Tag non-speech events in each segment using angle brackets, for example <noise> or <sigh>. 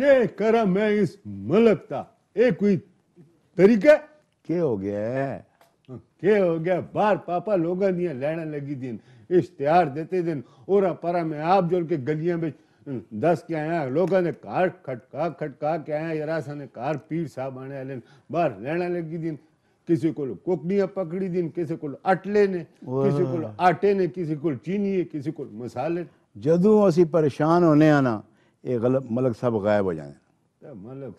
के करा मैं इस मुल्क का ये कोई तरीका के हो गया है हाँ, के हो गया बार पापा लोग लेना लगी दिन इश्तिहार देते दिन और परा मैं आप जोड़ के गलियां में हाँ, दस के आया लोगों ने कार खटका खटका के आया यारा सा ने कार पीर साहब आने वाले बार लेना लगी दिन किसी को कोकड़ियां पकड़ी दिन किसी को अटले ने किसी को आटे ने किसी को चीनी है किसी को मसाले जदों असी परेशान होने आना ये गलत मलक साहब गायब हो जाए मैं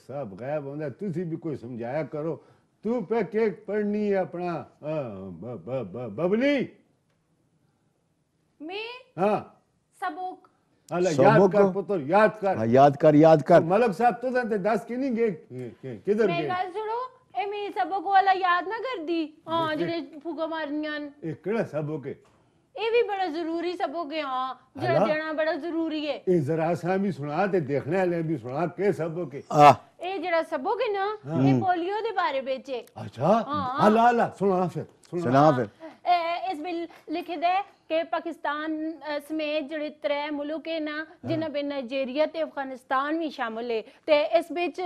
हाँ याद कर पुत्र याद कर हाँ याद कर याद कर तो मलक साहब तो जानते दस की नहीं गए किधर गए मेरा जुड़ो ए मेरे सबूक वाला याद ना कर दी हां मारनियां ए केड़ा है ਇਹ ਵੀ ਬੜਾ ਜ਼ਰੂਰੀ ਸਬਕ ਹੈ ਹਾਂ ਜਿਹੜਾ ਦੇਣਾ ਬੜਾ ਜ਼ਰੂਰੀ ਹੈ ਇਹ जरा सा भी सुना ते देखने वाले भी सुना के सब के आ ਇਹ ਜਿਹੜਾ ਸਬਕ ਹੈ ਨਾ ਇਹ ਪੋਲੀਓ ਦੇ ਬਾਰੇ ਵਿੱਚ ਹੈ अच्छा हाँ। अल्लाह अल्लाह सुना फिर सुना सुना फिर अ, इसमें लिखित ਕਿ ਪਾਕਿਸਤਾਨ ਸਮੇਤ ਜਿਹੜੇ ਤਰੇ ਮੁਲਕ ਹੈ ਨਾ ਜਿਨ੍ਹਾਂ ਵਿੱਚ ਨਾਈਜੀਰੀਆ ਤੇ ਅਫਗਾਨਿਸਤਾਨ ਵੀ ਸ਼ਾਮਲ ਹੈ ਤੇ ਇਸ ਵਿੱਚ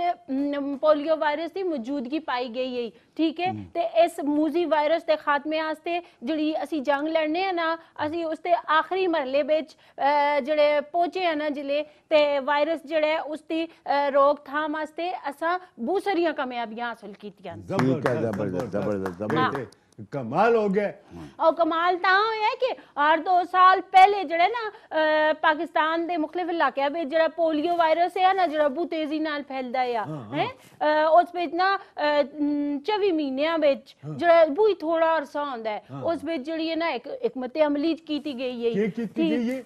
ਪੋਲੀਓ ਵਾਇਰਸ ਦੀ ਮੌਜੂਦਗੀ ਪਾਈ ਗਈ ਹੈ ਠੀਕ ਹੈ ਤੇ ਇਸ ਮੂਜ਼ੀ ਵਾਇਰਸ ਦੇ ਖਾਤਮੇ ਆਸਤੇ ਜਿਹੜੀ ਅਸੀਂ ਜੰਗ ਲੜਨੇ ਆ ਨਾ ਅਸੀਂ ਉਸ ਤੇ ਆਖਰੀ ਮਰਲੇ ਵਿੱਚ ਜਿਹੜੇ ਪਹੁੰਚੇ ਆ ਨਾ ਜਿਲੇ ਤੇ ਵਾਇਰਸ ਜਿਹੜਾ ਹੈ ਉਸ ਦੀ ਥਾਮ ਵਾਸਤੇ ਅਸਾਂ ਬੂਸਰੀਆਂ ਸਾਰੀਆਂ ਹਾਸਲ ਕੀਤੀਆਂ ਠੀਕ ਜ਼ਬਰਦਸਤ ਜ਼ਬਰਦਸਤ ਜ਼ਬਰਦਸਤ ਕਮਾਲ ਹੋ ਗਿਆ और ਕਮਾਲ ਤਾਂ ਹੋਇਆ ਕਿ ਹਰ 2 ਸਾਲ ਪਹਿਲੇ ਜਿਹੜੇ ਨਾ ਪਾਕਿਸਤਾਨ ਦੇ ਮੁਖਲਿਫ ਇਲਾਕਿਆਂ ਵਿੱਚ ਜਿਹੜਾ ਪੋਲੀਓ ਵਾਇਰਸ ਹੈ ਨਾ ਜਿਹੜਾ ਬਹੁਤ ਤੇਜ਼ੀ ਨਾਲ ਫੈਲਦਾ ਆ ਹੈ ਉਸ ਵਿੱਚ ਨਾ 24 ਮਹੀਨਿਆਂ ਵਿੱਚ ਜਿਹੜਾ ਬਹੁਤ ਥੋੜਾ ਅਰਸਾ ਹੁੰਦਾ ਹੈ ਉਸ ਵਿੱਚ ਜਿਹੜੀ ਹੈ ਨਾ ਇੱਕ ਇੱਕ ਮਤੇ ਅਮਲੀ ਕੀਤੀ ਗਈ ਹੈ ਕੀ ਕੀਤੀ ਗਈ ਹੈ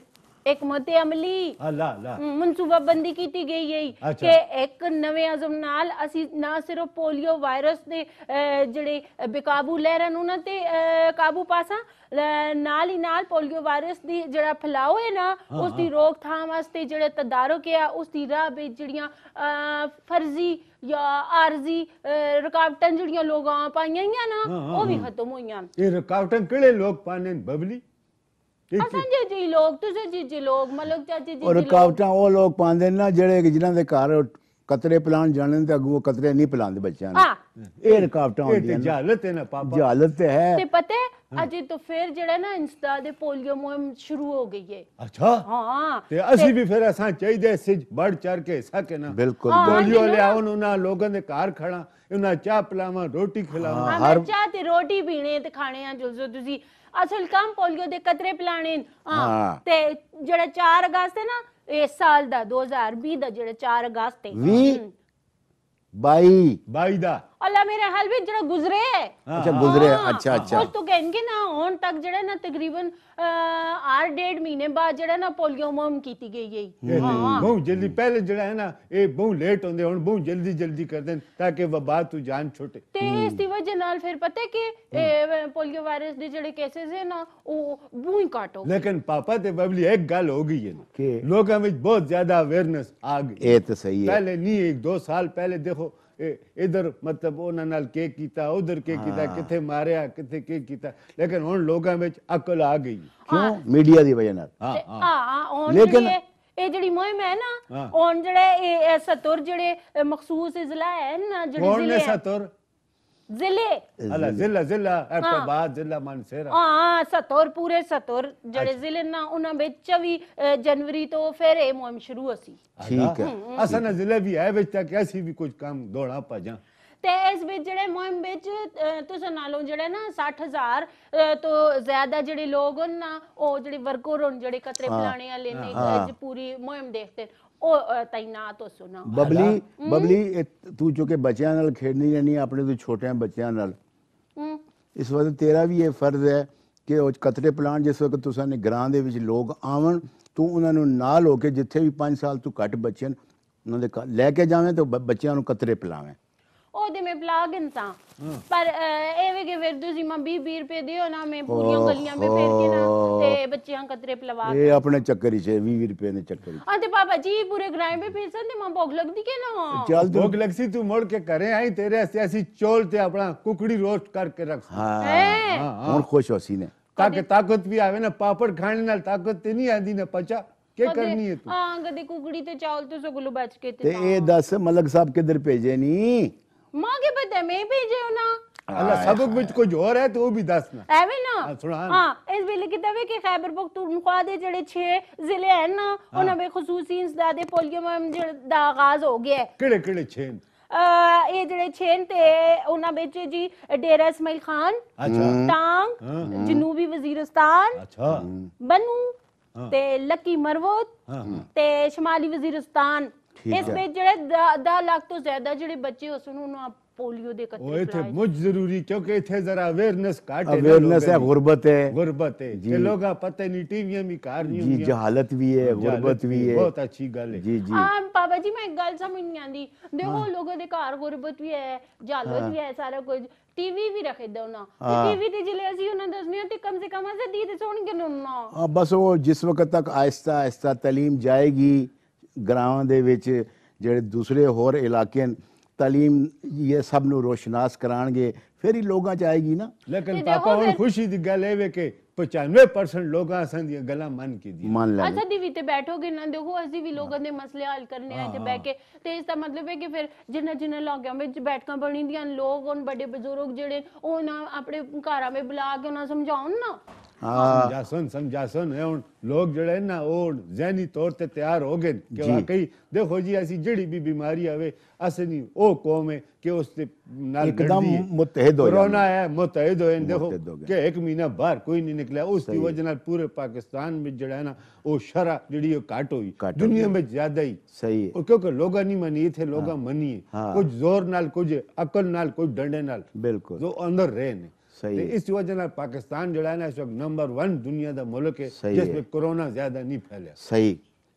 ਇੱਕ ਮਤੇ ਅਮਲੀ ਅੱਲਾ ਅੱਲਾ ਬੰਦੀ ਕੀਤੀ ਗਈ ਹੈ ਕਿ ਇੱਕ ਨਵੇਂ ਅਜ਼ਮ ਨਾਲ ਅਸੀਂ ਨਾ ਸਿਰਫ ਪੋਲੀਓ ਵਾਇਰਸ ਦੇ ਜਿਹੜੇ ਬੇਕਾਬੂ ਲਹਿਰਾਂ ਨੂੰ ਨਾ ਤੇ ਕਾਬੂ ਪਾਸਾ ਨਾਲ ਹੀ ਨਾਲ ਪੋਲੀਓ ਵਾਇਰਸ ਦੀ ਜਿਹੜਾ ਫਲਾਉ ਹੈ ਨਾ ਉਸ ਦੀ ਰੋਕ ਥਾਮ ਵਾਸਤੇ ਜਿਹੜੇ ਤਦਾਰਕ ਹੈ ਉਸ ਦੀ ਰਾਹ ਵਿੱਚ ਜਿਹੜੀਆਂ ਫਰਜ਼ੀ ਜਾਂ ਆਰਜ਼ੀ ਰੁਕਾਵਟਾਂ ਜਿਹੜੀਆਂ ਲੋਕਾਂ ਪਾਈਆਂ ਨਾ ਉਹ ਵੀ ਖਤਮ ਹੋਈਆਂ ਇਹ ਰੁਕਾਵਟਾਂ ਕਿਹੜੇ ਲੋਕ ਪਾਣੇ ਬਬਲੀ ਅਸਾਂ ਜੀ ਲੋਕ ਤੁਸੀਂ ਜੀ ਜੀ ਲੋਕ ਮਲਕ ਚਾਚੀ ਜੀ ਔਰ ਰੁਕਾਵਟਾਂ ਉਹ ਲੋਕ ਪਾਉਂਦੇ ਨਾ ਜਿਹੜੇ ਜਿਨ੍ਹਾਂ ਦੇ ਘਰ ਕਤਰੇ ਪਲਾਨ ਜਾਣਨ ਤੇ ਅਗੂ ਕਤਰੇ ਨਹੀਂ ਪਲਾਉਂਦੇ ਬੱਚਿਆਂ ਨੂੰ ਇਹ ਰੁਕਾਵਟਾਂ ਹੁੰਦੀਆਂ ਨੇ ਜਾਲਤ ਹੈ ਨਾ ਪਾਪਾ ਜਾਲਤ ਹੈ ਤੇ ਪਤਾ ਅਜੇ ਤਾਂ ਫਿਰ ਜਿਹੜਾ ਨਾ ਇੰਸਟਾ ਦੇ ਪੋਲੀਓ ਮੁਹਿੰਮ ਸ਼ੁਰੂ ਹੋ ਗਈ ਹੈ ਅੱਛਾ ਹਾਂ ਤੇ ਅਸੀਂ ਵੀ ਫਿਰ ਅਸਾਂ ਚਾਹੀਦੇ ਸਿੱਜ ਬੜ ਚੜ ਕੇ ਹਿੱਸਾ ਨਾ ਬਿਲਕੁਲ ਪੋਲੀਓ ਲਿਆਉਣ ਉਹਨਾਂ ਲੋਕਾਂ ਦੇ ਘਰ ਖੜਾ ਉਹਨਾਂ ਚਾਹ ਪਲਾਵਾ ਰੋਟੀ ਖਿਲਾਵਾ ਹਰ ਚਾਹ ਤੇ ਰੋਟੀ ਪੀਣੇ ਤੇ ਖਾਣੇ ਆ ਜੋ ਤੁਸੀਂ ਅਸਲ ਕੰਮ ਪੋਲੀਓ ਦੇ ਕਤਰੇ ਪਲਾਣੇ ਹਾਂ ਹਾਂ। ਤੇ ਜਿਹੜਾ 4 ਅਗਸਤ ਹੈ ਨਾ ਇਸ ਸਾਲ ਦਾ 2020 ਦਾ ਜਿਹੜਾ 4 ਅਗਸਤ ਹੈ 20 22 22 ਦਾ ਅੱਲਾ ਮੇਰੇ ਹਾਲ ਵਿੱਚ ਜਿਹੜਾ ਗੁਜ਼ਰੇ ਹੈ ਅੱਛਾ ਗੁਜ਼ਰੇ ਅੱਛਾ ਅੱਛਾ ਉਸ ਤੋਂ ਕਹਿੰਗੇ ਨਾ ਹੁਣ ਤੱਕ ਜਿਹੜਾ ਨਾ ਤਕਰੀਬਨ 8 ਡੇਢ ਮਹੀਨੇ ਬਾਅਦ ਜਿਹੜਾ ਨਾ ਪੋਲੀਓ ਮੁਹਿੰਮ ਕੀਤੀ ਗਈ ਹੈ ਬਹੁਤ ਜਲਦੀ ਪਹਿਲੇ ਜਿਹੜਾ ਹੈ ਨਾ ਇਹ ਬਹੁਤ ਲੇਟ ਹੁੰਦੇ ਹੁਣ ਬਹੁਤ ਜਲਦੀ ਜਲਦੀ ਕਰਦੇ ਤਾਂ ਕਿ ਵਬਾ ਤੋਂ ਜਾਨ ਛੁੱਟੇ ਤੇ ਇਸ ਦੀ ਵਜ੍ਹਾ ਨਾਲ ਫਿਰ ਪਤਾ ਕਿ ਪੋਲੀਓ ਵਾਇਰਸ ਦੇ ਜਿਹੜੇ ਕੇਸਸ ਹੈ ਨਾ ਉਹ ਬੂਈ ਕਾਟੋ ਲੇਕਿਨ ਪਾਪਾ ਤੇ ਬਬਲੀ ਇੱਕ ਗੱਲ ਹੋ ਗਈ ਹੈ ਕਿ ਲੋਕਾਂ ਵਿੱਚ ਬਹੁਤ ਜ਼ਿਆਦਾ ਅਵੇਅਰਨੈਸ ਆ ਗਈ ਇਹ ਤਾਂ ਸਹੀ ਹੈ ਪਹਿਲੇ ਨਹੀਂ 1 2 ਸਾਲ ਪਹਿਲੇ ਦੇਖੋ ਇਧਰ ਮਤਲਬ ਉਹਨਾਂ ਨਾਲ ਕੀ ਕੀਤਾ ਉਧਰ ਕੀ ਕੀਤਾ ਕਿੱਥੇ ਮਾਰਿਆ ਕਿੱਥੇ ਕੀ ਕੀਤਾ ਲੇਕਿਨ ਹੁਣ ਲੋਕਾਂ ਵਿੱਚ ਅਕਲ ਆ ਗਈ ਕਿਉਂ ਮੀਡੀਆ ਦੀ ਵਜ੍ਹਾ ਨਾਲ ਹਾਂ ਹਾਂ ਲੇਕਿਨ ਇਹ ਜਿਹੜੀ ਮੁਹਿੰਮ ਹੈ ਨਾ ਹੁਣ ਜਿਹੜੇ ਇਹ ਸਤੁਰ ਜਿਹੜੇ ਮਖਸੂਸ ਜ਼ਿਲ੍ਹਾ ਹੈ ਨਾ ਜਿਹੜੇ ਜ਼ਿਲ੍ਹੇ ਹੁਣ ਸਤੁਰ ਜ਼ਿਲ੍ਹੇ ਅਲਾ ਜ਼ਿਲ੍ਹਾ ਜ਼ਿਲ੍ਹਾ ਬਾਅਦ ਜ਼ਿਲ੍ਹਾ ਮਾਨਸੇਰਾ ਹਾਂ ਸਤੌਰ ਪੂਰੇ ਸਤੌਰ ਜਿਹੜੇ ਜ਼ਿਲ੍ਹੇ ਨਾ ਉਹਨਾਂ ਵਿੱਚ 24 ਜਨਵਰੀ ਤੋਂ ਫਿਰ ਇਹ ਮੁਹਿੰਮ ਸ਼ੁਰੂ ਹੋਸੀ ਠੀਕ ਹੈ ਅਸਾਂ ਨਾ ਜ਼ਿਲ੍ਹੇ ਵੀ ਹੈ ਵਿੱਚ ਤਾਂ ਕੈਸੀ ਵੀ ਕੁਝ ਕੰਮ ਦੌੜਾ ਭਜਾਂ ਤੇ ਇਸ ਵਿੱਚ ਜਿਹੜੇ ਮੁਹਿੰਮ ਵਿੱਚ ਤੁਸੀਂ ਨਾਲੋਂ ਜਿਹੜਾ ਨਾ 60000 ਤੋਂ ਜ਼ਿਆਦਾ ਜਿਹੜੇ ਲੋਕ ਹਨ ਨਾ ਉਹ ਜਿਹੜੇ ਵਰਕਰ ਹਨ ਜਿਹੜੇ ਕਤਰੇ ਪਲਾਣੇ ਵਾਲੇ ਨੇ ਅੱਜ ਪੂਰੀ ਮੁਹਿੰਮ ਦੇਖਦੇ ਉਹ ਤੈਨਾਤ ਹੋ ਸੁਣਾ ਬਬਲੀ ਬਬਲੀ ਇਹ- ਤੂੰ ਜੋ ਕਿ ਬੱਚਿਆਂ ਨਾਲ ਖੇਡਣੀ ਰਹਿਣੀ ਆਪਣੇ ਤੋਂ ਛੋਟਿਆਂ ਬੱਚਿਆਂ ਨਾਲ ਇਸ ਵਾਰ ਤੇਰਾ ਵੀ ਇਹ ਫਰਜ਼ ਹੈ ਕਿ ਉਹ ਕਤਰੇ ਪਲਾਨ ਜਿਸ ਵਕਤ ਤੁਸੀਂ ਨੇ ਗ੍ਰਾਂ ਦੇ ਵਿੱਚ ਲੋਕ ਆਵਣ ਤੂੰ ਉਹਨਾਂ ਨੂੰ ਨਾਲ ਹੋ ਕੇ ਜਿੱਥੇ ਵੀ 5 ਸਾਲ ਤੋਂ ਘੱਟ ਬੱਚੇ ਨੇ ਉਹਨਾਂ ਦੇ ਲੈ ਕੇ ਜਾਵੇਂ ਤੇ ਬੱਚਿਆਂ ਨੂੰ ਕਤਰੇ ਪਲਾਵੇਂ ਉਹਦੇ ਮੈਂ ਪਲਾਗਿਨਸ ਆ ਪਰ ਐਵੇਂ ਕਿ ਫਿਰ ਤੁਸੀਂ ਮੈਂ 20 20 ਰੁਪਏ ਦਿਓ ਨਾ ਮੈਂ ਪੂਰੀਆਂ ਗਲੀਆਂ ਮੇ ਫੇਰ ਕੇ ਨਾ ਤੇ ਬੱਚਿਆਂ ਕਤਰੇ ਪਲਵਾ ਕੇ ਇਹ ਆਪਣੇ ਚੱਕਰ ਹੀ ਛੇ 20 ਰੁਪਏ ਨੇ ਚੱਕਰ ਹਾਂ ਤੇ ਪਾਪਾ ਜੀ ਪੂਰੇ ਗ੍ਰਾਮ ਮੇ ਫੇਸਨ ਤੇ ਮਾਂ ਭੋਗ ਲੱਗਦੀ ਕੇ ਨਾ ਚੱਲ ਭੋਗ ਲੱਗਸੀ ਤੂੰ ਮੋੜ ਕੇ ਕਰੇ ਆਈ ਤੇਰੇ ਐਸੀ ਐਸੀ ਚੋਲ ਤੇ ਆਪਣਾ ਕੁਕੜੀ ਰੋਸਟ ਕਰਕੇ ਰੱਖ ਹਾਂ ਹੁਣ ਖੁਸ਼ ਹੋਸੀ ਨੇ ताकि ताकत भी आवे ना पापड़ खाने ਨਾਲ ਤਾਕਤ ਤੇ ਨਹੀਂ ਆਂਦੀ ਨਾ ਪਚਾ ਕੀ ਕਰਨੀ ਹੈ ਤੂੰ ਹਾਂ ਕਦੇ ਕੁਕੜੀ ਤੇ ਚਾਵਲ ਤੇ ਸਗਲੂ ਬਚ ਕੇ ਤੇ ਇਹ ਦੱਸ ਮਲਕ ਸਾਹਿਬ ਕਿੱਧਰ ਭੇਜੇ ਨਹੀਂ ਕੇ ਬਦੇ ਮੈਂ ਭੇਜਿਓ ਨਾ ਅੱਲਾ ਸਬਕ ਵਿੱਚ ਕੁਝ ਹੋਰ ਹੈ ਤੂੰ ਉਹ ਵੀ ਦੱਸਣਾ ਐਵੇਂ ਨਾ ਐਵੇਂ ਨਾ। ਹਾਂ ਇਸ ਵੇਲੇ ਕਿ ਵੇ ਕਿ ਖੈਬਰ ਪਖਤੂਨਖਵਾ ਦੇ ਜਿਹੜੇ 6 ਜ਼ਿਲ੍ਹੇ ਹਨ ਨਾ ਉਹਨਾਂ ਵਿੱਚ ਖਸੂਸੀ ਪੋਲੀਓ ਪੋਲੀਓਮ ਦਾ ਆਗਾਜ਼ ਹੋ ਗਿਆ ਹੈ ਕਿਹੜੇ ਕਿਹੜੇ ਛੇ ਇਹ ਜਿਹੜੇ ਛੇਨ ਤੇ ਉਹਨਾਂ ਵਿੱਚ ਜੀ ਡੇਰਾ ਇਸਮਾਈਲ ਖਾਨ ਅੱਛਾ ਟਾਂਗ ਜਨੂਬੀ ਵਜ਼ੀਰਸਤਾਨ ਅੱਛਾ ਬਨੂ ਤੇ ਲੱਕੀ ਮਰਵਤ ਤੇ ਸ਼ਮਾਲੀ ਵਜ਼ੀਰਸਤਾਨ ਇਸ ਵਿੱਚ ਜਿਹੜੇ 10 ਲੱਖ ਤੋਂ ਜ਼ਿਆਦਾ ਜਿਹੜੇ ਬੱਚੇ ਉਸ ਨੂੰ ਆਪ पोलियो दे कतरे ओए थे मुझ जरूरी क्योंकि इथे जरा अवेयरनेस काट अवेयरनेस है गुर्बत है गुर्बत है ये लोग पता नहीं टीवी में कार नहीं जी जहालत भी है गुर्बत भी है बहुत अच्छी गल है जी जी हां पापा जी मैं एक गल समझ नहीं आंदी देखो लोगों दे घर गुर्बत भी है जालत भी है सारा कुछ ਟੀਵੀ ਵੀ ਰੱਖਦੇ ਉਹਨਾਂ ਟੀਵੀ ਤੇ ਜਿਹੜੇ ਅਸੀਂ ਉਹਨਾਂ ਦੱਸਨੇ ਤੇ ਕਮ ਸੇ ਕਮ ਅਸਾਂ ਦੀ ਤੇ ਸੁਣ ਕੇ ਨਾ ਬਸ ਉਹ ਜਿਸ ਵਕਤ ਤੱਕ ਆਇਸਤਾ ਆਇਸਤਾ تعلیم ਜਾਏਗੀ ਗਰਾਵਾਂ ਦੇ ਵਿੱਚ ਜਿਹੜੇ ਦੂਸਰੇ ਹੋਰ ਇਲਾਕੇ تعلیم ਇਹ ਸਭ ਨੂੰ ਰੋਸ਼ਨਾਸ ਕਰਾਣਗੇ ਫਿਰ ਹੀ ਲੋਕਾਂ ਚ ਆਏਗੀ ਨਾ ਲੇਕਿਨ ਪਾਪਾ ਹੁਣ ਖੁਸ਼ੀ ਦੀ ਗੱਲ ਹੈ ਵੇ ਕਿ 95% ਲੋਕਾਂ ਅਸਾਂ ਦੀ ਗੱਲਾਂ ਮੰਨ ਕੇ ਦੀ ਮੰਨ ਅੱਛਾ ਦੀ ਵੀ ਤੇ ਬੈਠੋਗੇ ਨਾ ਦੇਖੋ ਅਸੀਂ ਵੀ ਲੋਕਾਂ ਦੇ ਮਸਲੇ ਹੱਲ ਕਰਨੇ ਆਏ ਤੇ ਬੈ ਕੇ ਤੇ ਇਸ ਦਾ ਮਤਲਬ ਹੈ ਕਿ ਫਿਰ ਜਿੰਨਾ ਜਿੰਨਾ ਲੋਕਾਂ ਵਿੱਚ ਬੈਠਕਾਂ ਬਣੀਆਂ ਲੋਕ ਉਹਨਾਂ ਵੱਡੇ ਬਜ਼ੁਰਗ ਜਿਹੜੇ ਉਹਨਾਂ ਆਪਣੇ ਘਰਾਂ ਵਿੱਚ ਬੁਲਾ ਕੇ ਉਹਨਾਂ ਸਮਝਾਉਣ ਨਾ हाँ। समझा सुन समझा सुन लोग जड़े ना जहनी तौर तैयार हो गए वाकई देखो जी ऐसी जड़ी भी बीमारी आवे नहीं कौम है एकदम हो कोरोना है हो देखो एक महीना बाहर कोई नहीं निकला उसकी वजह पूरे पाकिस्तान में जड़ा है ना शरा जड़ी हुई दुनिया में ज्यादा ही सही है क्योंकि लोग नहीं मनी थे लोग मनी कुछ जोर नाल कुछ अकल नाल कुछ डंडे नाल बिल्कुल जो अंदर रहे ने तो इस वजह पाकिस्तान जो है ना इस वक्त नंबर वन दुनिया का मुल्क है जिसमें कोरोना ज्यादा नहीं फैलिया सही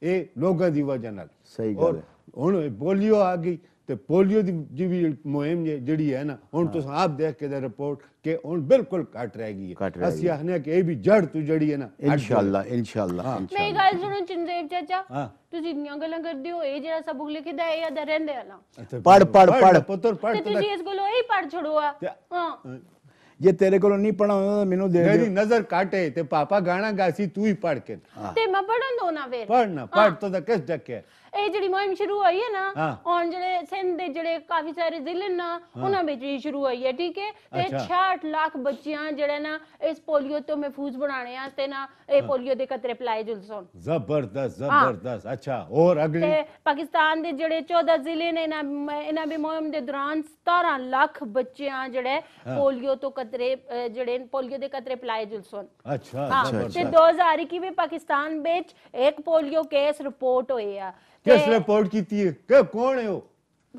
ये लोगों की वजह ना सही और हूँ पोलियो आ गई तो पोलियो की भी मुहिम जी है ना हूँ हाँ। तुम आप देख के रिपोर्ट के हूँ बिल्कुल घट रह गई अस आखने की भी जड़ तू जड़ी है ना इंशाल्लाह इंशाल्लाह हाँ। मेरी गल सुनो चिंदेव चाचा हाँ। अच्छा, पढ़ पढ़ पढ़ ਕਰਦੇ पढ़ पढ़ ਜਿਹੜਾ ਸਬਕ ਲਿਖਦਾ ਹੈ ਯਾਦ ਰਹਿੰਦੇ ਆਲਾ ਪੜ ਪੜ ਪੜ ਪੁੱਤਰ ਪੜ ਤੇ ਤੁਸੀਂ ਇਸ ਕੋਲੋਂ ਇਹ ਪੜ ਛੜੋਆ ਹਾਂ ਜੇ ਤੇਰੇ ਕੋਲੋਂ ਨਹੀਂ ਪੜਾਉਂਦਾ ਤਾਂ ਮੈਨੂੰ ਦੇ ਦੇ ਮੇਰੀ ਨਜ਼ਰ ਕਾਟੇ ਤੇ ਪਾਪਾ ਗਾਣਾ ਗਾਸੀ ਤੂੰ ਹੀ ਪੜ ਕੇ ਤੇ ਮੈਂ ਪੜਨ ਦੋ ਨਾ ਫੇਰ ਪੜਨਾ ਪੜ ਤੋ ਤਾਂ ਕਿਸ ਜੱਕੇ ਇਹ ਜਿਹੜੀ ਮੁਹਿੰਮ ਸ਼ੁਰੂ ਹੋਈ ਹੈ ਨਾ ਹੁਣ ਜਿਹੜੇ ਸਿੰਧ ਦੇ ਜਿਹੜੇ ਕਾਫੀ ਸਾਰੇ ਜ਼ਿਲ੍ਹੇ ਨਾ ਉਹਨਾਂ ਵਿੱਚ ਹੀ ਸ਼ੁਰੂ ਹੋਈ ਹੈ ਠੀਕ ਹੈ ਤੇ 66 ਲੱਖ ਬੱਚਿਆਂ ਜਿਹੜੇ ਨਾ ਇਸ ਪੋਲੀਓ ਤੋਂ ਮਹਿਫੂਜ਼ ਬਣਾਣੇ ਆ ਤੇ ਨਾ ਇਹ ਪੋਲੀਓ ਦੇ ਕਤਰੇ ਪਲਾਏ ਜੁਲਸੋਨ ਜ਼ਬਰਦਸਤ ਜ਼ਬਰਦਸਤ ਅੱਛਾ ਹੋਰ ਅਗਲੀ ਤੇ ਪਾਕਿਸਤਾਨ ਦੇ ਜਿਹੜੇ 14 ਜ਼ਿਲ੍ਹੇ ਨੇ ਨਾ ਇਹਨਾਂ ਵੀ ਮੁਹਿੰਮ ਦੇ ਦੌਰਾਨ 17 ਲੱਖ ਬੱਚਿਆਂ ਜਿਹੜੇ ਪੋਲੀਓ ਤੋਂ ਕਤਰੇ ਜਿਹੜੇ ਪੋਲੀਓ ਦੇ ਕਤਰੇ ਪਲਾਏ ਜੁਲਸੋਨ ਅੱਛਾ ਤੇ 2021 ਵਿੱਚ ਪਾਕਿਸਤਾਨ ਵਿੱਚ ਇੱਕ ਪੋਲੀਓ ਕੇਸ ਰਿਪੋਰਟ ਹੋਇਆ ਕਿਸ ਰਿਪੋਰਟ ਕੀਤੀ ਹੈ ਕਿ ਕੌਣ ਹੈ ਉਹ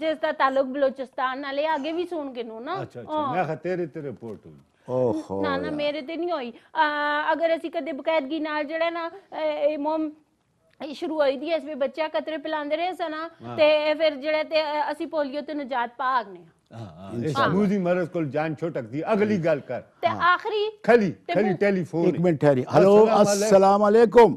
ਜਿਸ ਦਾ ਤਾਲੁਕ ਬਲੋਚਿਸਤਾਨ ਨਾਲ ਹੈ ਅੱਗੇ ਵੀ ਸੁਣ ਕੇ ਨੂੰ ਨਾ ਅੱਛਾ ਅੱਛਾ ਮੈਂ ਖਤੇਰੇ ਤੇ ਰਿਪੋਰਟ ਹੋਈ ਓਹੋ ਨਾ ਨਾ ਮੇਰੇ ਤੇ ਨਹੀਂ ਹੋਈ ਅਗਰ ਅਸੀਂ ਕਦੇ ਬਕਾਇਦਗੀ ਨਾਲ ਜਿਹੜਾ ਨਾ ਇਹ ਮਮ ਸ਼ੁਰੂ ਹੋਈ ਦੀ ਇਸ ਵਿੱਚ ਬੱਚਾ ਕਤਰੇ ਪਿਲਾਉਂਦੇ ਰਹੇ ਸਨਾ ਤੇ ਫਿਰ ਜਿਹੜੇ ਤੇ ਅਸੀਂ ਪੋਲੀਓ ਤੋਂ ਨਜਾਤ ਪਾ ਆਗਨੇ ਹਾਂ ਸਮੂਹ ਦੀ ਮਰਜ਼ ਕੋਲ ਜਾਨ ਛੋਟਕ ਦੀ ਅਗਲੀ ਗੱਲ ਕਰ ਤੇ ਆਖਰੀ ਖਲੀ ਖਲੀ ਟੈਲੀਫੋਨ ਇੱਕ ਮਿੰਟ ਠਹਿਰੀ ਹਲੋ ਅਸਲਾਮ ਅਲੈਕੁਮ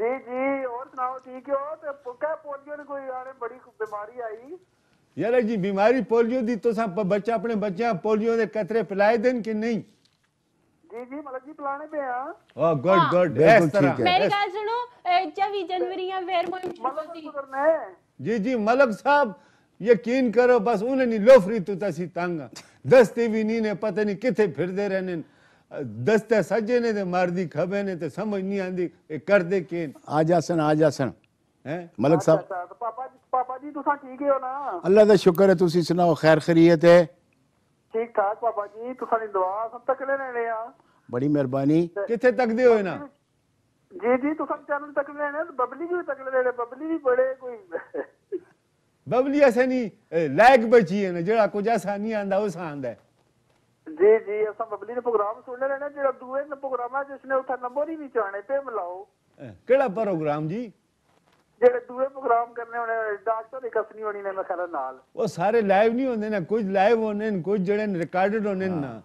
जी जी और सुनाओ ठीक हो तो क्या पोलियो ने कोई यार बड़ी बीमारी आई यार जी बीमारी पोलियो दी तो सब बच्चा अपने बच्चे पोलियो दे कतरे पिलाए देन कि नहीं जी जी मतलब जी पिलाने पे हां ओ गुड हाँ। गुड बिल्कुल ठीक है मेरी गाल सुनो 24 जनवरी या वेयर मुहिम शुरू होती जी जी मलक साहब यकीन करो बस उन्हें नहीं लोफरी तू तसी तंग दस्ती भी नहीं ने पता नहीं किथे फिरदे रहने दस्ते सजे ने मार दी खबे ने तो समझ नहीं आंदी ए कर दे के आजा सन आजा सन हैं मलक साहब अच्छा, अच्छा, तो पापा जी पापा जी तुसा ठीक हो ना अल्लाह दा शुक्र है तुसी सुनाओ खैर खैरियत है ठीक ठाक पापा जी तुसा ने दुआ सब तक ले ले आ बड़ी मेहरबानी किथे तक दे हो ना जी जी तुसा चैनल तक ले ने बबली भी तक ले बबली भी बड़े कोई बबली ऐसे नहीं लायक बची है ना जेड़ा कुछ ऐसा नहीं आंदा उस आंदा है ਜੀ ਜੀ ਅਸਾਂ ਬਬਲੀ ਨੇ ਪ੍ਰੋਗਰਾਮ ਸੁਣਨੇ ਰਹਿਣਾ ਜਿਹੜਾ ਦੂਏ ਨੇ ਪ੍ਰੋਗਰਾਮਾਂ ਜਿਸਨੇ ਉਥਾ ਨੰਬਰ ਹੀ ਨਹੀਂ ਚਾਣੇ ਤੇ ਮਿਲਾਓ ਕਿਹੜਾ ਪ੍ਰੋਗਰਾਮ ਜੀ ਜਿਹੜੇ ਦੂਏ ਪ੍ਰੋਗਰਾਮ ਕਰਨੇ ਹੋਣੇ ਡਾਕਟਰ ਦੀ ਕਸਨੀ ਹੋਣੀ ਨੇ ਮੈਂ ਖਿਆਲ ਨਾਲ ਉਹ ਸਾਰੇ ਲਾਈਵ ਨਹੀਂ ਹੁੰਦੇ ਨਾ ਕੁਝ ਲਾਈਵ ਹੋਣੇ ਨੇ ਕੁਝ ਜਿਹੜੇ ਨੇ ਰਿਕਾਰਡਡ ਹੋਣੇ ਨੇ ਨਾ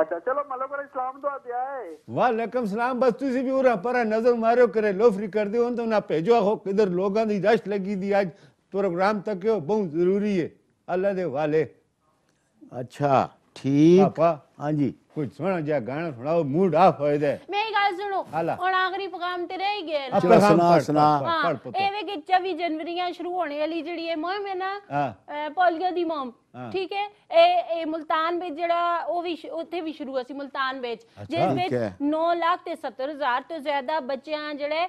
अच्छा चलो मतलब कर इस्लाम तो आते आए वालेकुम सलाम बस तुसी भी उरा पर नजर मारो करे लोफरी कर दे तो ना भेजो हो किधर लोगां दी रश लगी दी आज प्रोग्राम तक बहुत जरूरी है अल्लाह दे वाले अच्छा ठीक हाँ जी ਕੋਈ ਸੋਹਣਾ ਜਿਹਾ ਗਾਣਾ ਸੁਣਾਓ ਮੂਡ ਆਫ ਹੋਏ ਦੇ ਮੇਰੀ ਗੱਲ ਸੁਣੋ ਹਾਲਾ। ਹੁਣ ਆਖਰੀ ਪਗਾਮ ਤੇ ਰਹਿ ਗਏ ਨਾ। ਸੁਣਾ, ਸੁਣਾ। ਪੜ ਪੁੱਤ ਐਵੇਂ ਕਿ 24 ਜਨਵਰੀਆਂ ਸ਼ੁਰੂ ਹੋਣੇ ਵਾਲੀ ਜਿਹੜੀ ਇਹ ਮੁਹਿੰਮ ਹੈ ਨਾ ਪੋਲੀਓ ਦੀ ਮੁਹਿੰਮ ਠੀਕ ਹੈ ਇਹ ਇਹ ਮੁਲਤਾਨ ਵਿੱਚ ਜਿਹੜਾ ਉਹ ਵੀ ਉੱਥੇ ਵੀ ਸ਼ੁਰੂ ਹੋਇਆ ਮਲਤਾਨ ਵਿੱਚ ਜਿਸ ਵਿੱਚ 9 ਲੱਖ ਤੇ 70 ਹਜ਼ਾਰ ਤੋਂ ਜ਼ਿਆਦਾ ਬੱਚਿਆਂ ਜਿਹੜੇ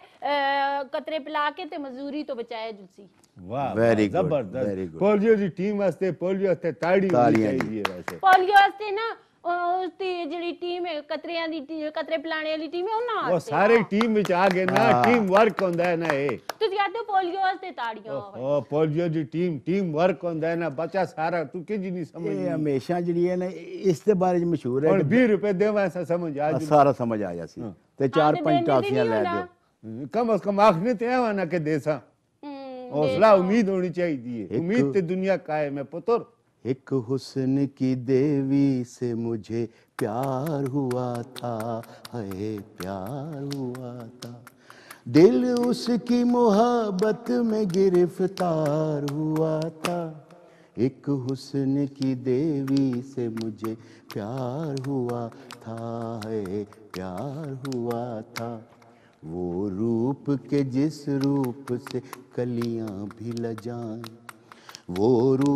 ਕਤਰੇ ਪਿਲਾ ਕੇ ਤੇ ਮਜ਼ਦੂਰੀ ਤੋਂ ਬਚਾਇਆ ਜੁ ਸੀ ਵਾਹ Very good, ਜ਼ਬਰਦਸਤ ਪੋਲੀਓ ਦੀ ਟੀਮ ਵਾਸਤੇ ਪੋਲੀਓ ਤੇ ਤਾੜੀ ਹੋਣੀ ਚਾਹੀਦੀ ਹੈ ਵੈਸੇ ਪੋਲੀਓ ਵਾਸਤੇ ਨਾ ਉਹ ਤੇ ਜਿਹੜੀ ਟੀਮ ਹੈ ਕਤਰਿਆਂ ਦੀ ਕਤਰੇ ਪਲਾਣੇ ਵਾਲੀ ਟੀਮ ਹੈ ਉਹ ਨਾ ਉਹ ਸਾਰੇ ਟੀਮ ਵਿੱਚ ਆ ਗਏ ਨਾ ਟੀਮ ਵਰਕ ਹੁੰਦਾ ਹੈ ਨਾ ਇਹ ਤੁਸੀਂ ਆਦੇ ਪੋਲੀਓ ਵਾਸਤੇ ਤਾੜੀਆਂ ਉਹ ਪੋਲੀਓ ਦੀ ਟੀਮ ਟੀਮ ਵਰਕ ਹੁੰਦਾ ਹੈ ਨਾ ਬੱਚਾ ਸਾਰਾ ਤੂੰ ਕਿੰਜ ਨਹੀਂ ਇਹ ਹਮੇਸ਼ਾ ਜਿਹੜੀ ਹੈ ਨਾ ਇਸ ਦੇ ਬਾਰੇ ਵਿੱਚ ਮਸ਼ਹੂਰ ਹੈ ਹੁਣ ਕਿ 20 ਰੁਪਏ ਦੇਵਾਂ ਐਸਾ ਸਮਝ ਆ ਜੀ ਸਾਰਾ ਸਮਝ ਆਇਆ ਸੀ ਤੇ ਚਾਰ ਪੰਜ ਟਾਫੀਆਂ ਲੈ ਦਿਓ ਕਮ ਅਸ ਕਮ ਨਹੀਂ ਤੇ ਆਵਾਂ ਨਾ ਕਿ ਦੇਸਾਂ ਹੌਸਲਾ ਉਮੀਦ ਹੋਣੀ ਚਾਹੀਦੀ ਹੈ ਉਮੀਦ ਤੇ ਦੁਨੀਆ ਕਾਇਮ ਹੈ ਪੁੱਤਰ एक हुसन की देवी से मुझे प्यार हुआ था है प्यार हुआ था दिल उसकी मोहब्बत में गिरफ्तार हुआ था एक हुसन की देवी से मुझे प्यार हुआ था है प्यार हुआ था वो रूप के जिस रूप से कलियां भी लजाएं वो रू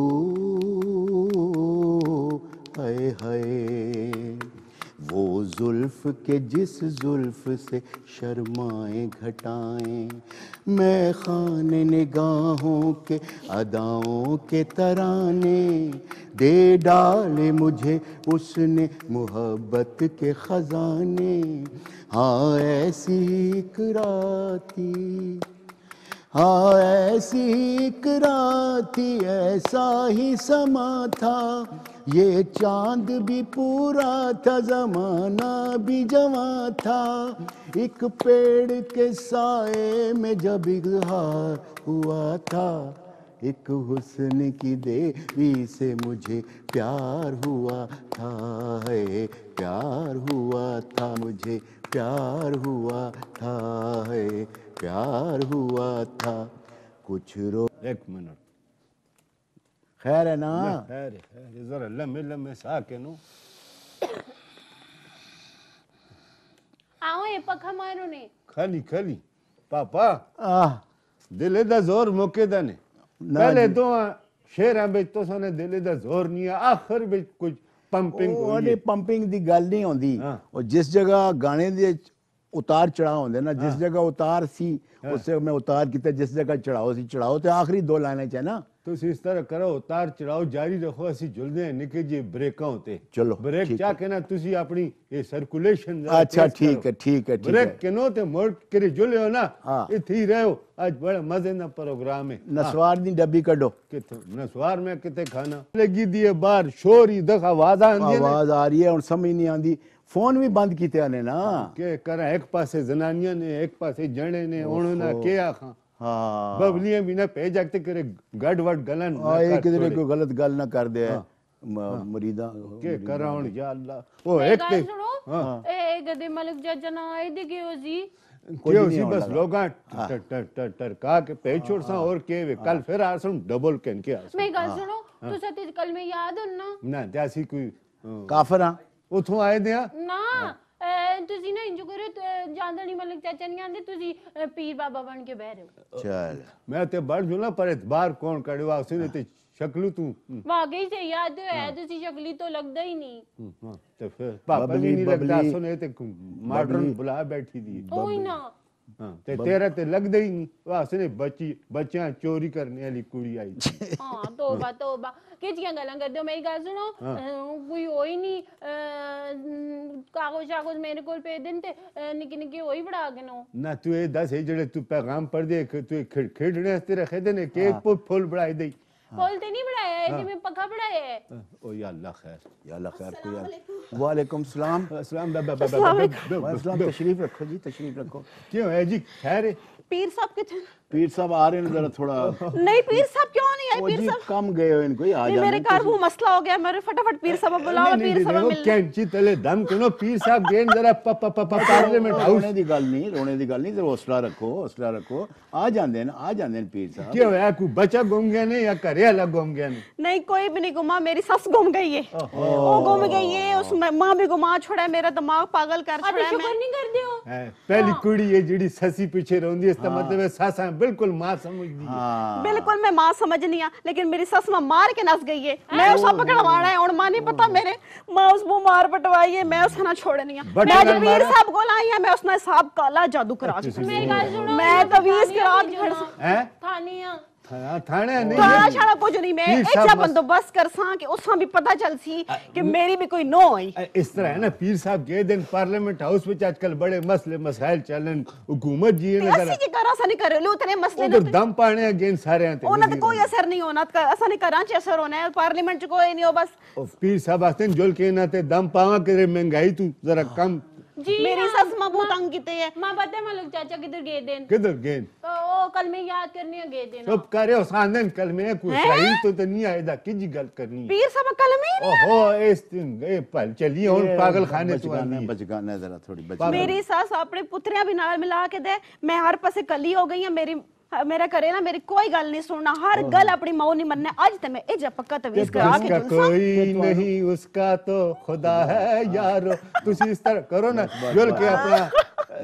है है वो जुल्फ के जिस जुल्फ से शर्माए घटाएं मैं खान निगाहों के अदाओं के तराने दे डाले मुझे उसने मोहब्बत के ख़जाने हाँ ऐसी कराती हाँ ऐसी एक राती ऐसा ही समा था ये चांद भी पूरा था जमाना भी जमा था एक पेड़ के साए में जब इजहार हुआ था एक हुस्न की देवी से मुझे प्यार हुआ था है प्यार हुआ था मुझे प्यार हुआ था है प्यार हुआ था कुछ रो एक मिनट खैर ਹੈ ना खैर है जरा लम्हे लम्हे साकिन हूँ आओ ये पखा मारो ने खाली खाली ਪਾਪਾ ਆਹ ਦਿਲੇ ਦਾ ਜ਼ੋਰ ਮੌਕੇ ਦਾ ਨੇ ਪਹਿਲੇ ਤੋਂ ਸ਼ੇਰਾਂ ਵਿੱਚ ਤੁਸਾਂ ਨੇ ਦਿਲੇ ਦਾ ਜ਼ੋਰ ਨਹੀਂ ਆ ਆਖਰ ਵਿੱਚ ਕੁਝ ਪੰਪਿੰਗ ਹੋਈ ਉਹਨੇ ਪੰਪਿੰਗ ਦੀ ਗੱਲ ਨਹੀਂ ਹੁੰਦੀ ਉਹ ਜਿਸ ਜਗ੍ਹਾ ਗਾਣੇ ਦੇ उतार चढ़ाव होंगे ना जिस हाँ। जगह उतार सी हाँ। उससे मैं उतार की जिस जगह चढ़ाओ सी चढ़ाओ तो आखिरी दो लाइने चाहे ना तो इस तरह करो उतार चढ़ाओ जारी रखो असि जुलदे निके जे ब्रेक होते चलो ब्रेक क्या कहना तुसी अपनी ये सर्कुलेशन अच्छा ठीक है ठीक है ठीक है ब्रेक केनो ते मोड करे जुले ना हाँ। ही रहो आज बड़ा मजे ना प्रोग्राम है हाँ। नसवार दी डब्बी कडो किथे नसवार में किथे खाना लगी दिए बार शोरी दख आवाज आवाज आ रही है और समझ नहीं आंदी ફોન બી બંધ કીધા ને ના કે કરા એક પાસે જનાનિયા ને એક પાસે જણે ને ઓણના કે આખા हाँ बबलियां बिना पे जाते करे गड़ वड़ गलन हाँ एक इधर को गलत गल ना कर दे ਮਰੀਦਾਂ ਕੇ ਕਰਾਉਣ ਯਾ ਅੱਲਾ ਉਹ ਇੱਕ ਤੇ ਹਾਂ ਇਹ ਗਦੇ ਮਲਕ ਜੱਜ ਨਾ ਆਈ ਦੇ ਗਿਓ ਜੀ ਕੋਈ ਨਹੀਂ ਬਸ ਲੋਗਾ ਟਰ ਟਰ ਟਰ ਟਰ ਕਾ ਕੇ ਪੇ ਛੋੜ ਸਾ ਔਰ ਕੇ ਵੇ ਕੱਲ ਫਿਰ ਆਸਣ ਡਬਲ ਕੈਨ ਕੇ ਆਸ ਮੈਂ ਗੱਲ ਸੁਣੋ ਤੁਸੀਂ ਤੇ ਕੱਲ ਮੈਂ ਯਾਦ ਹੁੰਨਾ ਨਾ ਤੇ ਅਸੀਂ ਕੋਈ ਕਾਫਰਾਂ ਉੱਥੋਂ ਆਏ ਦੇ ਆ ਨਾ ਅਹ, ਤੁਸੀਂ ਨਾ ਇੰਜ ਕਰੋ ਤ- ਜਾਣਦਣੀ ਮਲਕ ਚਾਚਾ ਨਹੀਂ ਆਂਦੇ ਤੁਸੀਂ ਅਹ, ਪੀਰ ਬਾਬਾ ਬਣ ਕੇ ਬਹਿ ਰਹੇ ਹੋ चल ਮੈਂ ਤੇ ਬੜ ਜੂ ਨਾ ਪਰ ਇਤਬਾਰ ਕੌਣ ਕਰੇ ਵਾਸੀ ਨੇ ਤੇ ਸ਼ਕਲੂ ਤੂੰ ਹਮ, ਵਾਕਈ ਸਹੀ ਯਾਦ ਹੈ ਤੁਸੀਂ ਸ਼ਕਲੀ ਤੋਂ ਲੱਗਦਾ ਹੀ ਨਹੀਂ ਹਮ, ਹਾਂ, ਤੇ ਫਿਰ ਪਾਪਾ ਵੀ ਬਬਲੀ, ਨਹੀਂ ਲੱਗਦਾ ਬਬਲੀ। ਸੁਨੇ ਤੇ ਮਾਡਰਨ ਬੁਲਾ ਬੈਠੀ ਦੀ ਉਹੀ ਨਾ ਹਾਂ ਤੇ ਤੇਰਾ ਤੇ ਲੱਗਦਾ ਹੀ ਨਹੀਂ ਵਾਸ ਨੇ ਬੱਚੀ ਬੱਚਿਆਂ ਚੋਰੀ ਕਰਨ ਵਾਲੀ ਕੁੜੀ ਆਈ ਹਾਂ ਤੋਬਾ ਤੋਬਾ ਕਿਹੜੀਆਂ ਗੱਲਾਂ ਕਰਦੇ ਹੋ ਮੇਰੀ ਗੱਲ ਸੁਣੋ ਕੋਈ ਹੋਈ ਨਹੀਂ ਕਾਗਜ਼ ਕਾਗਜ਼ ਮੇਰੇ ਕੋਲ ਪੇ ਦਿਨ ਤੇ ਨਿੱਕੀ ਨਿੱਕੀ ਹੋਈ ਬੜਾ ਕੇ ਨੋ ਨਾ ਤੂੰ ਇਹ ਦੱਸ ਜਿਹੜੇ ਤੂੰ ਪੈਗਾਮ ਪੜਦੇ ਤੂੰ ਖੇਡਣੇ ਵਾਸਤੇ ਰੱਖੇ ਦੇ ਨੇ ਕੇਕ ਫੁੱਲ ਬੜਾਈ ਦੇ हाँ। खोलते तो नहीं है हाँ। इसी में है हाँ। ओ या अल्लाह खैर या अल्लाह खैर को वालेकुम सलाम सलाम तशरीफ रखो जी तशरीफ रखो क्यों है जी खैर पीर साहब पीर साहब आ रहे हैं जरा थोड़ा नहीं पीर साहब क्यों नहीं आए पीर साहब कम गए हो इनको आ जाने मेरे तो घर वो मसला हो गया मेरे फटाफट पीर साहब बुलाओ पीर साहब कैंची तले दम करो पीर साहब जरा प प प पार्लियामेंट हाउस गल नहीं रोने गल नहीं जरा हौसला रखो हौसला रखो आ जांदे ने आ जांदे पीर साहब क्यों है कोई बच्चा गुम गया या ये अलग घूम गया नहीं कोई भी नहीं घुमा मेरी सस घूम गई है वो घूम गई है उस माँ भी घुमा छोड़ा है मेरा दिमाग पागल कर छोड़ा है मैं कर दियो पहली हाँ। कुड़ी है जिड़ी ससी पीछे रहंदी इसका हाँ। मतलब है सस बिल्कुल माँ समझ है हाँ। बिल्कुल मैं माँ समझ नहीं आ लेकिन मेरी सस माँ मार के नस गई है मैं उस पकड़ पकड़वाना है और माँ नहीं पता मेरे माँ उस वो मार पटवाई है मैं ना छोड़ नहीं आ मैं जब तो वीर साहब को लाई है मैं उसना साहब काला जादू करा <laughs> मैं कबीर साहब घर से ਥਾਣੇ ਨਹੀਂ ਤਾਂ ਛਾਣਾ ਕੁਝ ਨਹੀਂ ਮੈਂ ਇੱਥੇ ਬੰਦੋਬਸਤ ਕਰਸਾਂ ਕਿ ਉਸਾਂ ਵੀ ਪਤਾ ਚੱਲ ਸੀ ਕਿ ਮੇਰੀ ਵੀ ਕੋਈ ਨੋ ਆਈ ਇਸ ਤਰ੍ਹਾਂ ਹੈ ਨਾ ਪੀਰ ਸਾਹਿਬ ਗਏ ਦਿਨ ਪਾਰਲੀਮੈਂਟ ਹਾਊਸ ਵਿੱਚ ਅੱਜਕੱਲ ਬੜੇ ਮਸਲੇ ਮਸਾਇਲ ਚੱਲਣ ਹੁਕੂਮਤ ਜੀ ਨੇ ਕਰਾ ਅਸੀਂ ਕੀ ਕਰਾਂ ਸਾਨੇ ਕਰ ਲੋ ਉਤਨੇ ਮਸਲੇ ਨੇ ਦਮ ਪਾਣੇ ਅਗੇਨ ਸਾਰਿਆਂ ਤੇ ਉਹਨਾਂ ਦਾ ਕੋਈ ਅਸਰ ਨਹੀਂ ਹੋਣਾ ਅਸਾਂ ਨੇ ਕਰਾਂ ਚ ਅਸਰ ਹੋਣਾ ਹੈ ਪਾਰਲੀਮੈਂਟ ਚ ਕੋਈ ਨਹੀਂ ਹੋ ਬਸ ਪੀਰ ਸਾਹਿਬ ਆਸਤੇ ਜੁਲ ਕੇ ਨਾ ਤੇ ਦਮ ਪਾਵਾਂ ਕਿ ਮਹਿੰਗਾਈ ਤੂੰ ਜ਼ਰਾ ਕਮ जी मेरी सस मबूत अंकिते है मां पता है मलक चाचा किधर गए दिन किधर गए तो ओ कल में याद करनी है गए दिन सब करे उसानन कल में कुछ सही तो तो नहीं आएदा की जी गल करनी पीर सब कल में ही ओहो इस दिन गए पल चलिए और पागल खाने तो आनी बच गाना जरा थोड़ी बच मेरी सास अपने पुत्रिया भी नाल मिला के दे मैं हर पासे कली हो गई है मेरी हाँ, मेरा करे ना मेरी कोई गल नहीं सुनना हर हाँ। गल अपनी ਮਾਂ नहीं मनना आज ते मैं ਇਹ ਜਪਕਾ ਤਵੀਜ਼ ਕਰਾ ਕੇ ਤੁਸਾਂ कोई नहीं उसका तो खुदा हाँ। है यार तू इस तरह करो ना ਜੁਲ के अपना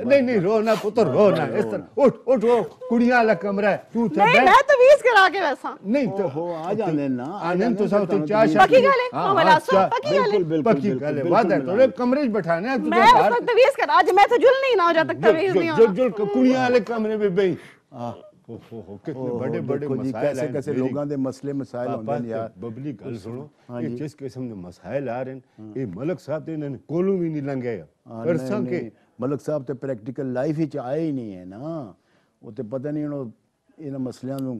नहीं नहीं रो ना पुत्र रो ना इस तरह उठ उठ वो कुड़िया वाला कमरा है तू थे नहीं मैं तवीज करा के वैसा नहीं तो हो आ जाने तो- ना आनंद तो सब तू तो चाय शादी पक्की गले हां वाला मलासो पक्की गले पक्की गले वादा तोरे कमरे में बैठाने तू मैं तवीज कर आज मैं तो जुल नहीं ना हो जा तक तवीज नहीं हो जुल जुल कुड़िया वाले कमरे में बैठ बई ਕਿੰਨੇ ਵੱਡੇ ਵੱਡੇ ਮਸਾਇਲ ਕੈਸੇ ਕੈਸੇ ਲੋਕਾਂ ਦੇ ਮਸਲੇ ਮਸਾਇਲ ਹੁੰਦੇ ਨੇ ਯਾਰ ਬਬਲੀ ਗੱਲ ਸੁਣੋ ਇਹ ਜਿਸ ਕਿਸਮ ਦੇ ਮਸਾਇਲ ਆ ਰਹੇ ਨੇ ਇਹ ਮਲਕ ਸਾਹਿਬ ਤੇ ਇਹਨਾਂ ਨੇ ਕੋਲੋਂ ਵੀ ਨਹੀਂ ਲੰਘਿਆ ਅਰਸਾਂ ਕੇ ਮਲਕ ਸਾਹਿਬ ਤੇ ਪ੍ਰੈਕਟੀਕਲ ਲਾਈਫ ਵਿੱਚ ਆਏ ਹੀ ਨਹੀਂ ਹੈ ਨਾ ਉਹ ਤੇ ਪਤਾ ਨਹੀਂ ਉਹ ਇਹਨਾਂ ਮਸਲਿਆਂ ਨੂੰ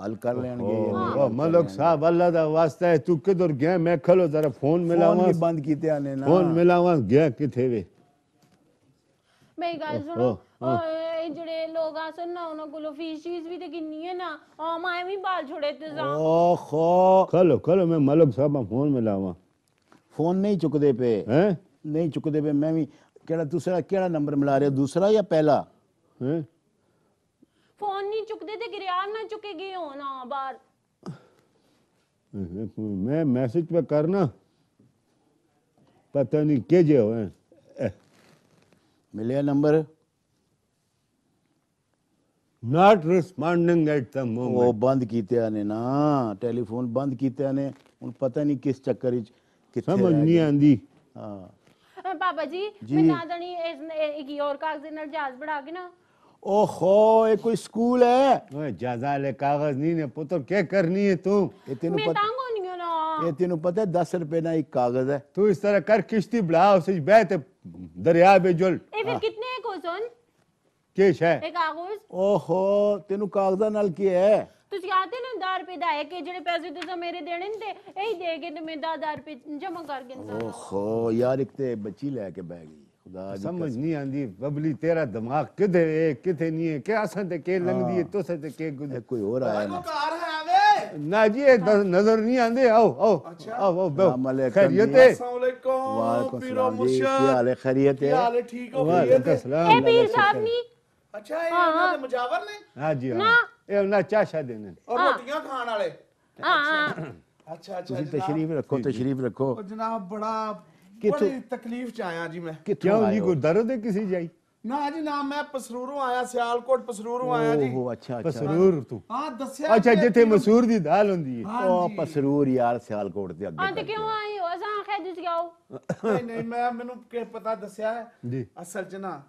हल कर लेंगे मलक साहब अल्लाह दा वास्ता है तू किधर गया मैं खलो जरा फोन मिलावा बंद कीते आने ना फोन मिलावा गया किथे वे मैं गल सुनो ਜਿਹੜੇ ਲੋਕ ਆਸਨ ਨਾ ਉਹਨਾਂ ਕੋਲੋਂ ਫੀਸ ਚੀਜ਼ ਵੀ ਤੇ ਕਿੰਨੀ ਹੈ ਨਾ ਆ ਮੈਂ ਵੀ ਬਾਲ ਛੋੜੇ ਇੰਤਜ਼ਾਮ ओहो खलो खलो मैं मलक साहब मैं फोन मिलावा ਫੋਨ ਨਹੀਂ ਚੁੱਕਦੇ ਪਏ हैं ਨਹੀਂ ਚੁੱਕਦੇ ਪਏ ਮੈਂ ਵੀ ਕਿਹੜਾ ਦੂਸਰਾ ਕਿਹੜਾ ਨੰਬਰ ਮਿਲਾ ਰਿਹਾ ਦੂਸਰਾ ਜਾਂ ਪਹਿਲਾ हैं ਫੋਨ ਨਹੀਂ ਚੁੱਕਦੇ ਤੇ ਗ੍ਰਿਆਨ ਨਾ ਚੁੱਕੇਗੀ ਹੋਣਾ ਬਾਹਰ मैं मैसेज पे करना पता नहीं के जे हुए हैं। मिलिया number not responding at the moment ਉਹ ਬੰਦ ਕੀਤਿਆ ਨੇ ਨਾ ਟੈਲੀਫੋਨ ਬੰਦ ਕੀਤਿਆ ਨੇ ਹੁਣ ਪਤਾ ਨਹੀਂ ਕਿਸ ਚੱਕਰ ਵਿੱਚ ਕਿੱਥੇ ਸਮਝ ਨਹੀਂ ਆਂਦੀ ਹਾਂ ਬਾਬਾ ਜੀ ਮੈਂ ਨਾਦਣੀ ਇੱਕ ਹੋਰ ਕਾਗਜ਼ ਨਾਲ ਜਹਾਜ਼ ਬਣਾ ਕੇ ਨਾ ओहो ये कोई स्कूल है जाजा ले कागज नहीं ने पुत्र क्या करनी है तू ये तेन ये तेन पता है दस रुपए ना एक कागज है तू इस तरह कर किश्ती बढ़ा उसे बहते दरिया बेजुल फिर कितने हैं कोसन ਕੇਸ਼ ਹੈ ਤੇ ਕਾਗਜ਼ ਓਹੋ ਤੈਨੂੰ ਕਾਗਜ਼ਾਂ ਨਾਲ ਕੀ ਹੈ ਤੁਸੀਂ ਆਦੇ ਨੇ 1000 ਰੁਪਏ ਦਾ ਹੈ ਕਿ ਜਿਹੜੇ ਪੈਸੇ ਤੁਸੀਂ ਮੇਰੇ ਦੇਣੇ ਨੇ ਤੇ ਇਹੀ ਦੇ ਕੇ ਤੇ ਮੈਂ 10000 ਰੁਪਏ ਜਮਾ ਕਰ ਗਿੰਦਾ ਓਹੋ ਯਾਰ ਇੱਕ ਤੇ ਬੱਚੀ ਲੈ ਕੇ ਬਹਿ ਗਈ ਖੁਦਾ ਦੀ ਸਮਝ ਨਹੀਂ ਆਂਦੀ ਬਬਲੀ ਤੇਰਾ ਦਿਮਾਗ ਕਿੱਥੇ ਹੈ ਕਿੱਥੇ ਨਹੀਂ ਹੈ ਕਿ ਅਸਾਂ ਤੇ ਕੇ ਲੰਗਦੀ ਹੈ ਤੋਸੇ ਤੇ ਕੇ ਗੁਜ਼ਰ ਕੋਈ ਹੋਰ ਆਇਆ ਨਾ ਘਰ ਹੈ ਆਵੇ ਨਾ ਜੀ ਇਹ ਨਜ਼ਰ ਨਹੀਂ ਆਂਦੇ ਆਓ ਆਓ ਆਓ ਆਓ ਬੋ ਖੈਰੀਅਤ ਹੈ ਅਸਲਾਮ ਪੀਰੋ ਮੁਰਸ਼ਦ ਕੀ ਹਾਲ ਹੈ ਖੈਰੀਅਤ ਹੈ ਕੀ ਹਾਲ ਹੈ ਠੀਕ ਹੋ ਗਈ ਹੈ ਇਹ ਪੀਰ ਸਾਹਿਬ ਨਹੀਂ ਅੱਛਾ ਇਹ ਉਹਨਾਂ ਦੇ ਮਜਾਵਰ ਨੇ ਹਾਂਜੀ ਹਾਂ ਇਹ ਉਹਨਾਂ ਚਾਸ਼ਾ ਦੇ ਨੇ ਔਰ ਰੋਟੀਆਂ ਖਾਣ ਵਾਲੇ ਹਾਂ ਅੱਛਾ ਅੱਛਾ ਤੁਸੀਂ ਤਸ਼ਰੀਫ ਰੱਖੋ ਤਸ਼ਰੀਫ ਰੱਖੋ ਉਹ ਜਨਾਬ ਬੜਾ ਕਿੱਥੋਂ ਬੜੀ ਤਕਲੀਫ ਚ ਆਇਆ ਜੀ ਮੈਂ ਕਿਉਂ ਜੀ ਕੋਈ ਦਰਦ ਹੈ ਕਿਸੇ ਜਾਈ ਨਾ ਜੀ ਨਾ ਮੈਂ ਪਸਰੂਰੋਂ ਆਇਆ ਸਿਆਲਕੋਟ ਪਸਰੂਰੋਂ ਆਇਆ ਜੀ ਓਹੋ ਅੱਛਾ ਅੱਛਾ ਪਸਰੂਰ ਤੂੰ ਹਾਂ ਦੱਸਿਆ ਅੱਛਾ ਜਿੱਥੇ ਮਸੂਰ ਦੀ ਦਾਲ ਹੁੰਦੀ ਹੈ ਉਹ ਪਸਰੂਰ ਯਾਰ ਸਿਆਲਕੋਟ ਦੇ ਅੱਗੇ ਹਾਂ ਤੇ ਕਿਉਂ ਆਏ ਹੋ ਅਸਾਂ ਖੈਦਿਸ ਗਾਓ ਨਹੀਂ ਨਹੀਂ ਮੈਂ ਮੈਨੂੰ ਕਿ ਪਤਾ ਦੱਸਿਆ ਜੀ ਅਸਲ ਜਨਾ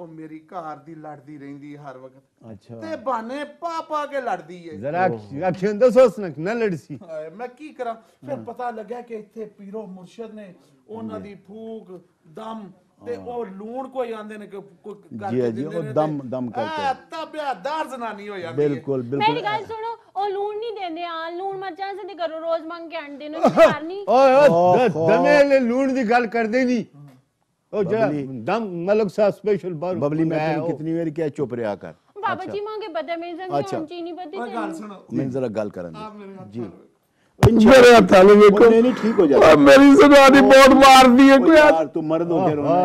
ਉਹ ਮੇਰੀ ਘਰ ਦੀ ਲੜਦੀ ਰਹਿੰਦੀ ਹਰ ਵਕਤ ਅੱਛਾ ਤੇ ਬਾਨੇ ਪਾ ਪਾ ਕੇ ਲੜਦੀ ਏ ਜ਼ਰਾ ਅੱਖੀਆਂ ਦੱਸੋ ਸਨਕ ਨਾ ਲੜਸੀ ਹਾਏ, ਮੈਂ ਕੀ ਕਰਾਂ ਫਿਰ ਪਤਾ ਲੱਗਿਆ ਕਿ ਇੱਥੇ ਪੀਰੋ ਮੁਰਸ਼ਦ ਨੇ ਉਹਨਾਂ ਦੀ ਫੂਕ ਦਮ ਤੇ ਉਹ ਲੂਣ ਕੋਈ ਆਂਦੇ ਨੇ ਕਿ ਕੋਈ ਜੀ, ਜੀ, ਉਹ ਦਮ- ਦਮ ਕਰਦੇ ਆ ਤਬਿਆਦਾਰ ਜ਼ਨਾਨੀ ਹੋ ਜਾਂਦੀ ਏ। ਬਿਲਕੁਲ ਮੇਰੀ ਗੱਲ ਸੁਣੋ ਉਹ ਲੂਣ ਨਹੀਂ ਦਿੰਦੇ ਆ ਲੂਣ ਮਰਚਾਂ ਸੇ ਤੇ ਕਰੋ ਰੋਜ਼ ਮੰਗ ਕੇ ਆਂਦੇ ਨੂੰ ਘਰ ਨਹੀਂ ਓਏ ਓਏ ਦਮੇ ਲੂਣ ਦੀ ਗੱਲ ਕਰਦੇ ਨਹੀਂ बबली मैं कितनी वारी क्या चुप रहा कर ਬਾਬਾ ਜੀ ਮੰਗੇ ਬਦਾ ਮੇਜ਼ਨ ਦੀ ਹੁਣ ਚੀਨੀ ਬੱਦੀ ਤੇ ਗੱਲ ਸੁਣੋ ਮੈਂ ਜ਼ਰਾ ਗੱਲ ਕਰਾਂ ਜੀ मेरे अच्छा। देखो नहीं ठीक हो जाएगा मेरी सुनानी बहुत मारती है कोई यार तू मर्द हो गया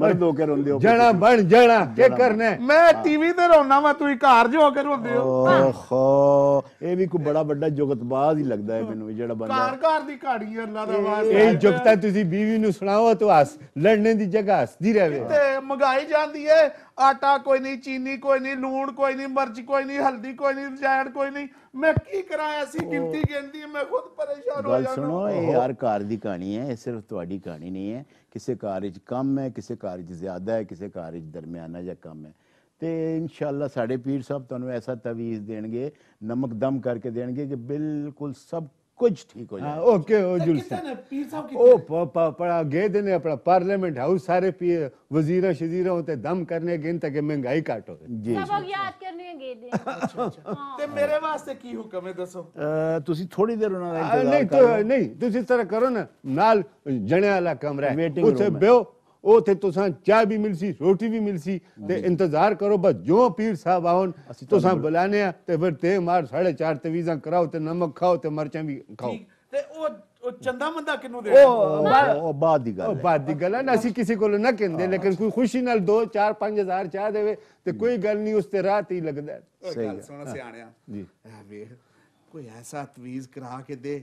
ਮਰਦੋ ਕੇ ਰੋਂਦੇ ਹੋ ਜਣਾ ਬਣ ਜਣਾ ਕੀ ਕਰਨਾ ਮੈਂ ਟੀਵੀ ਤੇ ਰੋਣਾ ਵਾ ਤੂੰ ਘਰ ਜੋ ਕੇ ਰੋਂਦੇ ਹੋ ਓਹੋ ਇਹ ਵੀ ਕੋ ਬੜਾ ਵੱਡਾ ਜੁਗਤਬਾਜ਼ ਹੀ ਲੱਗਦਾ ਹੈ ਮੈਨੂੰ ਜਿਹੜਾ ਬੰਦਾ ਘਰ ਘਰ ਦੀ ਘਾੜੀ ਅੱਲਾ ਦਾ ਵਾਸਤਾ ਇਹ ਜੁਗਤਾ ਤੁਸੀਂ ਬੀਵੀ ਨੂੰ ਸੁਣਾਓ ਤੂੰ ਹੱਸ ਲੜਨੇ ਦੀ ਜਗ੍ਹਾ ਹੱਸਦੀ ਰਹੇ ਤੇ ਮਗਾਈ ਜਾਂਦੀ ਹੈ ਆਟਾ ਕੋਈ ਨਹੀਂ ਚੀਨੀ ਕੋਈ ਨਹੀਂ ਲੂਣ ਕੋਈ ਨਹੀਂ ਮਿਰਚ ਕੋਈ ਨਹੀਂ ਹਲਦੀ ਕੋਈ ਨਹੀਂ ਜਾਇਰ ਕੋਈ ਨਹੀਂ ਮੈਂ ਕੀ ਕਰਾਂ ਐਸੀ ਗਿਣਤੀ ਗਿਣਦੀ ਮੈਂ ਖੁਦ ਪਰੇਸ਼ਾਨ ਹੋ ਜਾਂਦਾ ਸੁਣੋ ਇਹ ਯਾਰ ਘਰ ਦੀ ਕਹਾਣੀ ਹੈ ਇਹ ਸਿਰਫ ਤੁਹਾਡੀ ਕਹਾਣੀ ਨਹੀਂ ਹੈ ਕਿਸੇ ਕਾਰਜ ਕੰਮ ਹੈ ਕਿਸੇ ਕਾਰਜ ਜ਼ਿਆਦਾ ਹੈ ਕਿਸੇ ਕਾਰਜ ਦਰਮਿਆਨਾ ਜਾਂ ਕੰਮ ਹੈ ਤੇ ਇਨਸ਼ਾਅੱਲਾ ਸਾਡੇ ਪੀਰ ਸਾਹਿਬ ਤੁਹਾਨੂੰ ਐਸਾ ਤਵੀਜ਼ ਦੇਣਗੇ ਨਮਕ ਦਮ ਕਰਕੇ ਦੇਣਗੇ ਕਿ ਬਿਲਕੁਲ ਸਭ कुछ ठीक हो हाँ, जाए ओके ओ जुल ओ पड़ा गए देने अपना पार्लियामेंट हाउस सारे पी वजीरा शजीरा होते दम करने गिन तक महंगाई काटो जी सब याद करने गए दे ते मेरे वास्ते की हुक्म है दसो ਤੁਸੀਂ थोड़ी देर ਉਹਨਾਂ नहीं तो नहीं ਨਹੀਂ तरह करो ना नाल जणे वाला कमरा ਵਾਲਾ ਕਮਰਾ ਉੱਥੇ ਉਹ ਤੇ ਤੁਸਾਂ ਚਾਹ ਵੀ ਮਿਲ ਸੀ ਰੋਟੀ ਵੀ ਮਿਲ ਸੀ ਤੇ ਇੰਤਜ਼ਾਰ ਕਰੋ ਬਸ ਜੋ ਪੀਰ ਸਾਹਿਬ ਆਉਣ ਤੁਸਾਂ ਬੁਲਾਣੇ ਆ ਤੇ ਫਿਰ ਤੇ ਮਾਰ 4:30 ਤੇ ਵੀਜ਼ਾਂ ਕਰਾਓ ਤੇ ਨਮਕ ਖਾਓ ਤੇ ਮਰਚਾਂ ਵੀ ਖਾਓ ਤੇ ਉਹ ਉਹ ਚੰਦਾ ਮੰਦਾ ਕਿਨੂੰ ਦੇ ਉਹ ਬਾਅਦ ਦੀ ਗੱਲ ਹੈ ਬਾਅਦ ਦੀ ਗੱਲ ਹੈ ਨਾ ਅਸੀਂ ਕਿਸੇ ਕੋਲ ਨਾ ਕਹਿੰਦੇ ਲੇਕਿਨ ਕੋਈ ਖੁਸ਼ੀ ਨਾਲ 2 4 5000 ਚਾਹ ਦੇਵੇ ਤੇ ਕੋਈ ਗੱਲ ਨਹੀਂ ਉਸ ਤੇ ਰਾਤ ਹੀ ਲੱਗਦਾ ਸਹੀ ਗੱਲ ਸੋਹਣਾ ਸਿਆਣਿਆ ਜੀ ਕੋਈ ਐਸਾ ਤਵੀਜ਼ ਕਰਾ ਕੇ ਦੇ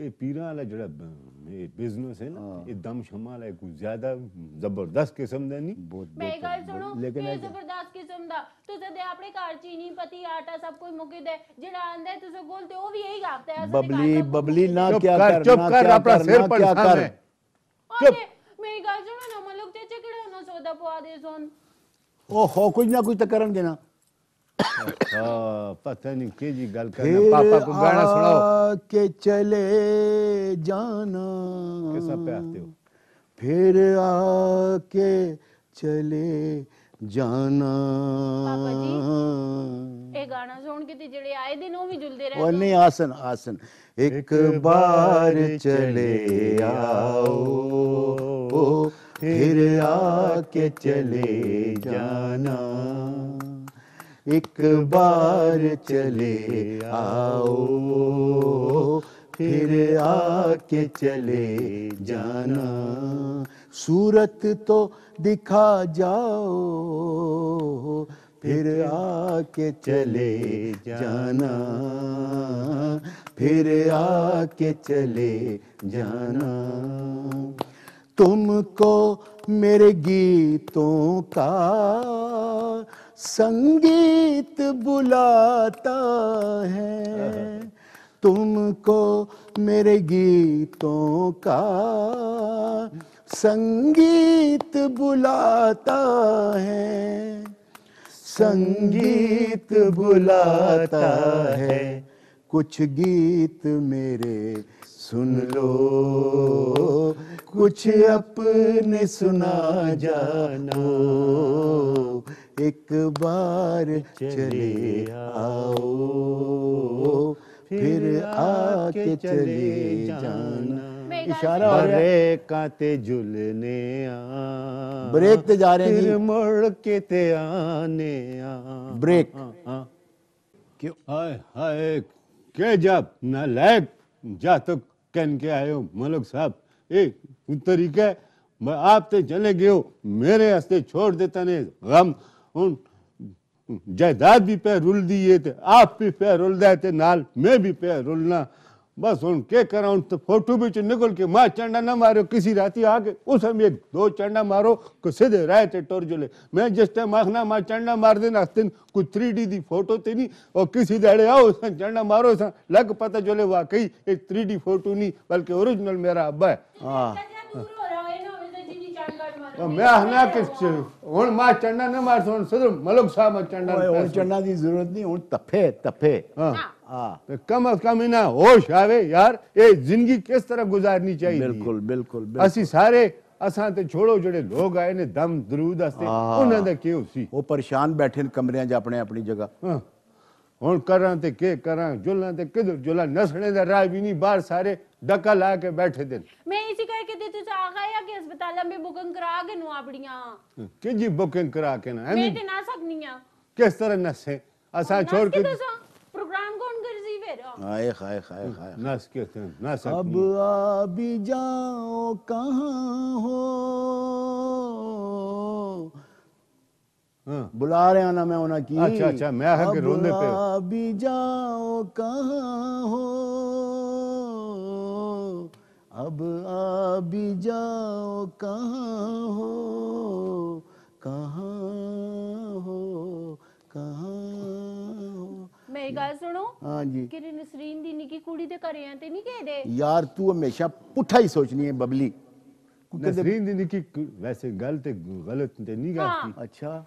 ये पीर वाला जरा ये बिजनेस है ना ये दम शमा वाला कुछ ज्यादा ਜ਼ਬਰਦਸਤ ਕਿਸਮ ਦਾ ਨਹੀਂ ਬਹੁਤ ਮੈਂ ਗੱਲ ਸੁਣੋ ਲੇਕਿਨ ਇਹ ਜ਼ਬਰਦਸਤ ਕਿਸਮ ਦਾ ਤੁਸੀਂ ਦੇ ਆਪਣੇ ਘਰ ਚੀਨੀ ਪਤੀ ਆਟਾ ਸਭ ਕੁਝ ਮੁਕਿਦ ਹੈ ਜਿਹੜਾ ਆਂਦਾ ਤੁਸੀਂ ਕੋਲ ਤੇ ਉਹ ਵੀ ਇਹੀ ਗਾਪਦਾ ਹੈ ਬਬਲੀ ਬਬਲੀ ਨਾ ਕੀ ਕਰਨਾ ਚੁੱਪ ਕਰ ਆਪਣਾ ਸਿਰ ਪਰ ਸਾਹਮਣੇ ਚੁੱਪ ਮੇਰੀ ਗੱਲ ਸੁਣੋ ਨਾ ਮਲੂਕ ਤੇ ਚਕੜਾ ਨਾ ਸੌਦਾ ਪਵਾ ਦੇ ਸੋਨ ਉਹ ਹੋ ਕੁਝ ਨਾ ਕੁਝ ਤਾਂ ਕਰਨਗੇ ਨਾ <coughs> पता नहीं के जी गल करना पापा को गाना सुनाओ के चले जाना कैसा प्यारते हो फिर आके चले जाना पापा जी ये गाना सुन के ते जेड़े आए दिन ओ भी जुलदे रहे ओ नहीं आसन आसन एक बार चले आओ फिर आके चले जाना एक बार चले आओ फिर आके चले जाना सूरत तो दिखा जाओ फिर आके चले जाना फिर आके चले जाना तुमको मेरे गीतों का संगीत बुलाता है तुमको मेरे गीतों का संगीत बुलाता है संगीत बुलाता है कुछ गीत मेरे सुन लो कुछ अपने सुना जानो एक बार चले आओ फिर आके चले जाना इशारा हो रहा है काते आ ब्रेक ते जा रहे हैं फिर मुड़ के ते आने आ ब्रेक हाँ, हाँ, हाँ। क्यों हाय हाय के जब ना लैग जा तो कन के आयो मलक साहब ए तरीका मैं आप ते चले गयो मेरे हस्ते छोड़ देता ने गम जायदाद भी ਵੀ रुल दिए थे आप भी ਵੀ रुल ਰੁਲਦਾ थे नाल मैं भी ਪੈ रुलना बस हूँ के करा हूँ तो फोटो बिच निकल के माँ चंडा ना मारो किसी राती आके उस हम एक दो चंडा मारो को सीधे रहे थे टोर जुले मैं जिस टाइम आखना माँ चंडा मार देना दिन कुछ थ्री डी दी फोटो ते नहीं और किसी दड़े आओ उस चंडा मारो सा लग पता जुले वाकई एक थ्री डी फोटो नहीं बल्कि ओरिजिनल मेरा अब्बा है हाँ અમે આનાકિસ છે હોણ મા ચંડા ન માસ હોણ સુદ મલક સા મા ચંડા ઓ ચંડા દી જરૂરત ની હોણ તફે તફે હા હા તો કમક કમી ના હો શાવે યાર એ જિંદગી કેસ તરહ गुजारની ચાહીએ બિલકુલ બિલકુલ અસી سارے અસા તે છોડો જડે લોગ આયને ધમ દુરુદ અસ્તે ઉનન કે ઉસી ઓ પરેશાન બેઠેન કમરયા જ અપને અપની જગ્યા હા ਹੁਣ ਕਰਾਂ ਤੇ ਕੀ ਕਰਾਂ ਜੁਲਾਂ ਤੇ ਕਿਧਰ ਜੁਲਾਂ ਨਸਣੇ ਦਾ ਰਾਹ ਵੀ ਨਹੀਂ ਬਾਹਰ ਸਾਰੇ ਡੱਕਾ ਲਾ ਕੇ ਬੈਠੇ ਦਿਨ ਮੈਂ ਇਸੇ ਕਰਕੇ ਤੇ ਤੁਸੀਂ ਆ ਗਏ ਆ ਕਿ ਹਸਪਤਾਲਾਂ ਮੇ ਬੁਕਿੰਗ ਕਰਾ ਕੇ ਨੂੰ ਆਪੜੀਆਂ ਕਿ ਜੀ ਬੁਕਿੰਗ ਕਰਾ ਕੇ ਨਾ ਮੈਂ ਤੇ ਨਾ ਸਕਨੀ ਆ ਕਿਸ ਤਰ੍ਹਾਂ ਨਸੇ ਅਸਾਂ ਛੋੜ ਕੇ प्रोग्राम कौन कर रही फिर हाय हाय हाय हाय नस के नस अब आ भी जाओ कहां हो हाँ। बुला रहे ना मैं उन्हें की अच्छा अच्छा मैं हक रोंदे पे अभी जाओ कहाँ हो अब अभी जाओ कहाँ हो हो सुनो हाँ यार तू हमेशा ही सोचनी है बबली नसरीन दी निकी वैसे गलत गलत नहीं हाँ। अच्छा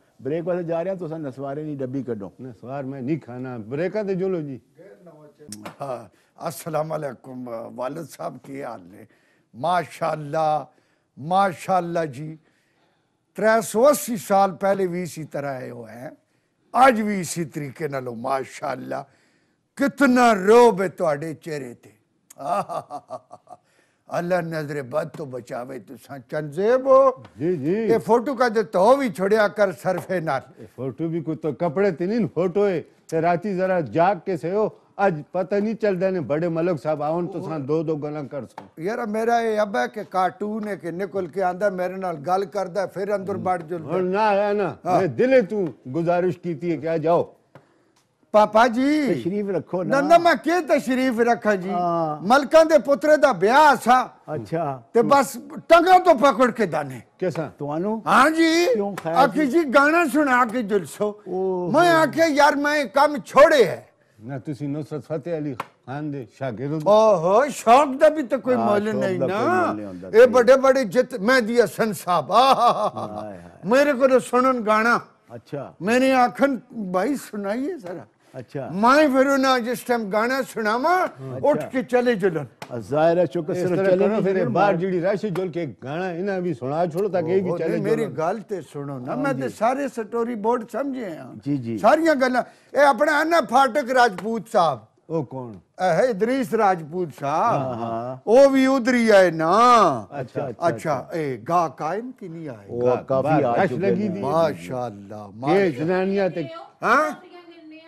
ਬ੍ਰੇਕ ਵਾਸਤੇ ਜਾ ਰਹੇ ਤੁਸੀਂ ਨਸਵਾਰੇ ਦੀ ਡੱਬੀ ਕੱਢੋ ਨਸਵਾਰ ਮੈਂ ਨਹੀਂ ਖਾਣਾ ਬ੍ਰੇਕਾਂ ਤੇ ਜੁਲੋ जी हाँ, अस्सलाम वालेकुम वालिद साहब के हाल ने माशाल्लाह माशाल्लाह जी त्रै सौ अस्सी साल पहले भी इसी तरह आए हुए हैं आज भी इसी तरीके न लो माशाल्लाह कितना रोब है थोड़े चेहरे ते अल्लाह नजर बद तो बचावे तुसा हो जी जी ए फोटो का जो तो भी छोड़या कर सरफे नाल फोटो भी को तो कपड़े तिनिन फोटो है ते राती जरा जाग के से हो आज पता नहीं चल देने बड़े मलक साहब आउन तो सा दो दो गला कर सो यार मेरा ये अब है कि कार्टून है कि निकल के आंदा मेरे नाल गल करदा फिर अंदर हम्म। बढ़ जुल ना है ना हाँ। मैं दिले तू गुजारिश की थी है आ जाओ ਪਾਪਾ ਜੀ ਤਸ਼ਰੀਫ ਰੱਖੋ ਨਾ ਨਾ ਮੈਂ ਕੀ ਤਸ਼ਰੀਫ ਰੱਖਾ ਜੀ ਮਲਕਾਂ ਦੇ ਪੁੱਤਰੇ ਦਾ ਵਿਆਹ ਸਾ ਅੱਛਾ ਤੇ ਬਸ ਟੰਗਾ ਤੋਂ ਪਕੜ ਕੇ ਦਾਨੇ ਕਿਸਾ ਤੁਹਾਨੂੰ ਹਾਂ ਜੀ ਆ ਜੀ ਗਾਣਾ ਸੁਣਾ ਕੇ ਜਲਸੋ ਮੈਂ ਆਖਿਆ ਯਾਰ ਮੈਂ ਕੰਮ ਛੋੜੇ ਹੈ ਨਾ ਤੁਸੀਂ ਨਸਰਤ ਫਤਿਹ ਅਲੀ ਖਾਨ ਦੇ ਸ਼ਾਗਿਰਦ ਓਹੋ ਸ਼ੌਕ ਦਾ ਵੀ ਤਾਂ ਕੋਈ ਮੁੱਲ ਨਹੀਂ ਨਾ ਇਹ ਵੱਡੇ ਵੱਡੇ ਜਿੱਤ ਮੈਂ ਦੀ ਹਸਨ ਸਾਹਿਬ ਆਹ ਮੇਰੇ ਕੋਲ ਸੁਣਨ ਗਾਣਾ अच्छा मैंने आखन भाई सुनाइए जरा अच्छा माए फिरुना जिस टाइम गाना सुनावा अच्छा। उठ के चले जुलन जाहिर है चुक सिर चले ना फिर बाहर जीडी राशि जुल के गाना इना भी सुना छोड़ो ताकि भी चले मेरी गल ते सुनो ना हाँ मैं ते सारे स्टोरी बोर्ड समझे हां जी जी सारी गल्ला ए अपना अना फाटक राजपूत साहब ओ कौन ਇਹ इदरीस राजपूत साहब ਉਹ ਵੀ ਉਧਰ ਹੀ ਆਏ ਨਾ ਅੱਛਾ अच्छा ਇਹ ਗਾ ਕਾਇਮ ਕਿ ਨਹੀਂ ਆਏ ਉਹ ਕਾਫੀ ਆ ਚੁੱਕੇ ਨੇ माशाल्लाह ਮਾਸ਼ਾਅੱਲਾ जनानियां ते हां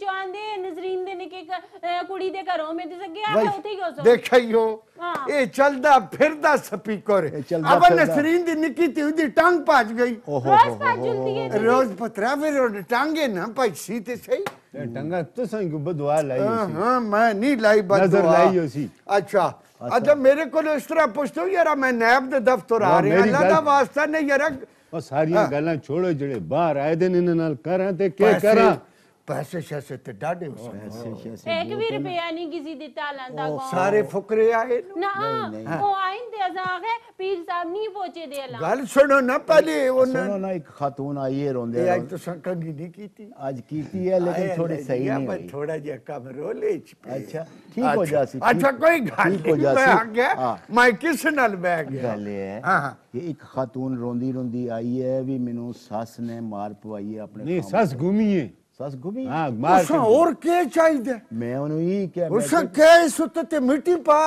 ਚਾਹੁੰਦੇ ਨਜ਼ਰੀਨ ਦੇ ਨਿੱਕੇ ਕੁੜੀ ਦੇ ਘਰੋਂ ਮੈਂ ਤੇ ਗਿਆ ਤਾਂ ਉੱਥੇ ਹੀ ਹੋ ਸੋ ਦੇਖਿਓ ਇਹ ਚਲਦਾ ਫਿਰਦਾ ਸਪੀਕਰ ਹੈ ਚਲਦਾ ਅਬ ਨਜ਼ਰੀਨ ਦੀ ਨਿੱਕੀ ਤੇ ਉਹਦੀ ਟੰਗ ਭੱਜ ਗਈ ਰੋਜ਼ ਭੱਜ ਜੁਲਦੀ ਹੈ ਰੋਜ਼ ਪਤਰਾ ਫਿਰ ਉਹ ਟਾਂਗੇ ਨਾ ਭੱਜੀ ਤੇ ਸਹੀ ਟੰਗਾ ਤੁਸੀਂ ਕੋ ਬਦਵਾ ਲਾਈ ਸੀ ਹਾਂ ਮੈਂ ਨਹੀਂ ਲਾਈ ਬਦਵਾ ਨਜ਼ਰ ਲਾਈ ਹੋਸੀ ਅੱਛਾ ਅੱਛਾ ਮੇਰੇ ਕੋਲ ਇਸ ਤਰ੍ਹਾਂ ਪੁੱਛੋ ਯਾਰਾ ਮੈਂ ਨੈਬ ਦੇ ਦਫ਼ਤਰ ਆ ਰਿਹਾ ਅੱਲਾ ਦਾ ਵਾਸਤਾ ਨਹੀਂ ਯਾਰਾ ਉਹ ਸਾਰੀਆਂ ਗੱਲਾਂ ਛੋੜੋ ਜਿਹੜੇ ਬਾਹਰ ਆਏ ਦੇ ਨੇ ਨਾਲ ਕਰਾਂ ਤੇ ਕੀ ਕਰਾਂ पैसे शैसे ते डाडे हाँ, हाँ, हाँ। एक भी रुपया नहीं किसी दिता लांदा सारे फुकरे आए ना ओ आइन दे अजाग है पीर साहब नहीं पहुंचे दे ला गल सुनो ना पहले वो सुनो ना एक खातून आई है रोंदे आज तो संकंगी नहीं कीती आज कीती है लेकिन थोड़ी सही नहीं हुई थोड़ा जे कम रोले अच्छा ठीक हो अच्छा, जासी अच्छा कोई गल हो जासी मैं किस नाल बैठ गया गल ये एक खातून रोंदी रोंदी आई है भी मेनू सास ने मार पवाई है अपने नहीं सास घूमी है ಗುಬಿ ಉಷ ಓರ್ ಕೇ ಚಾಹಿದೆ ಮೇವನು ಈ ಕೇ ಉಷ ಕೇ ಸುತ್ತ ತೆ ಮಿಟಿ ಪಾ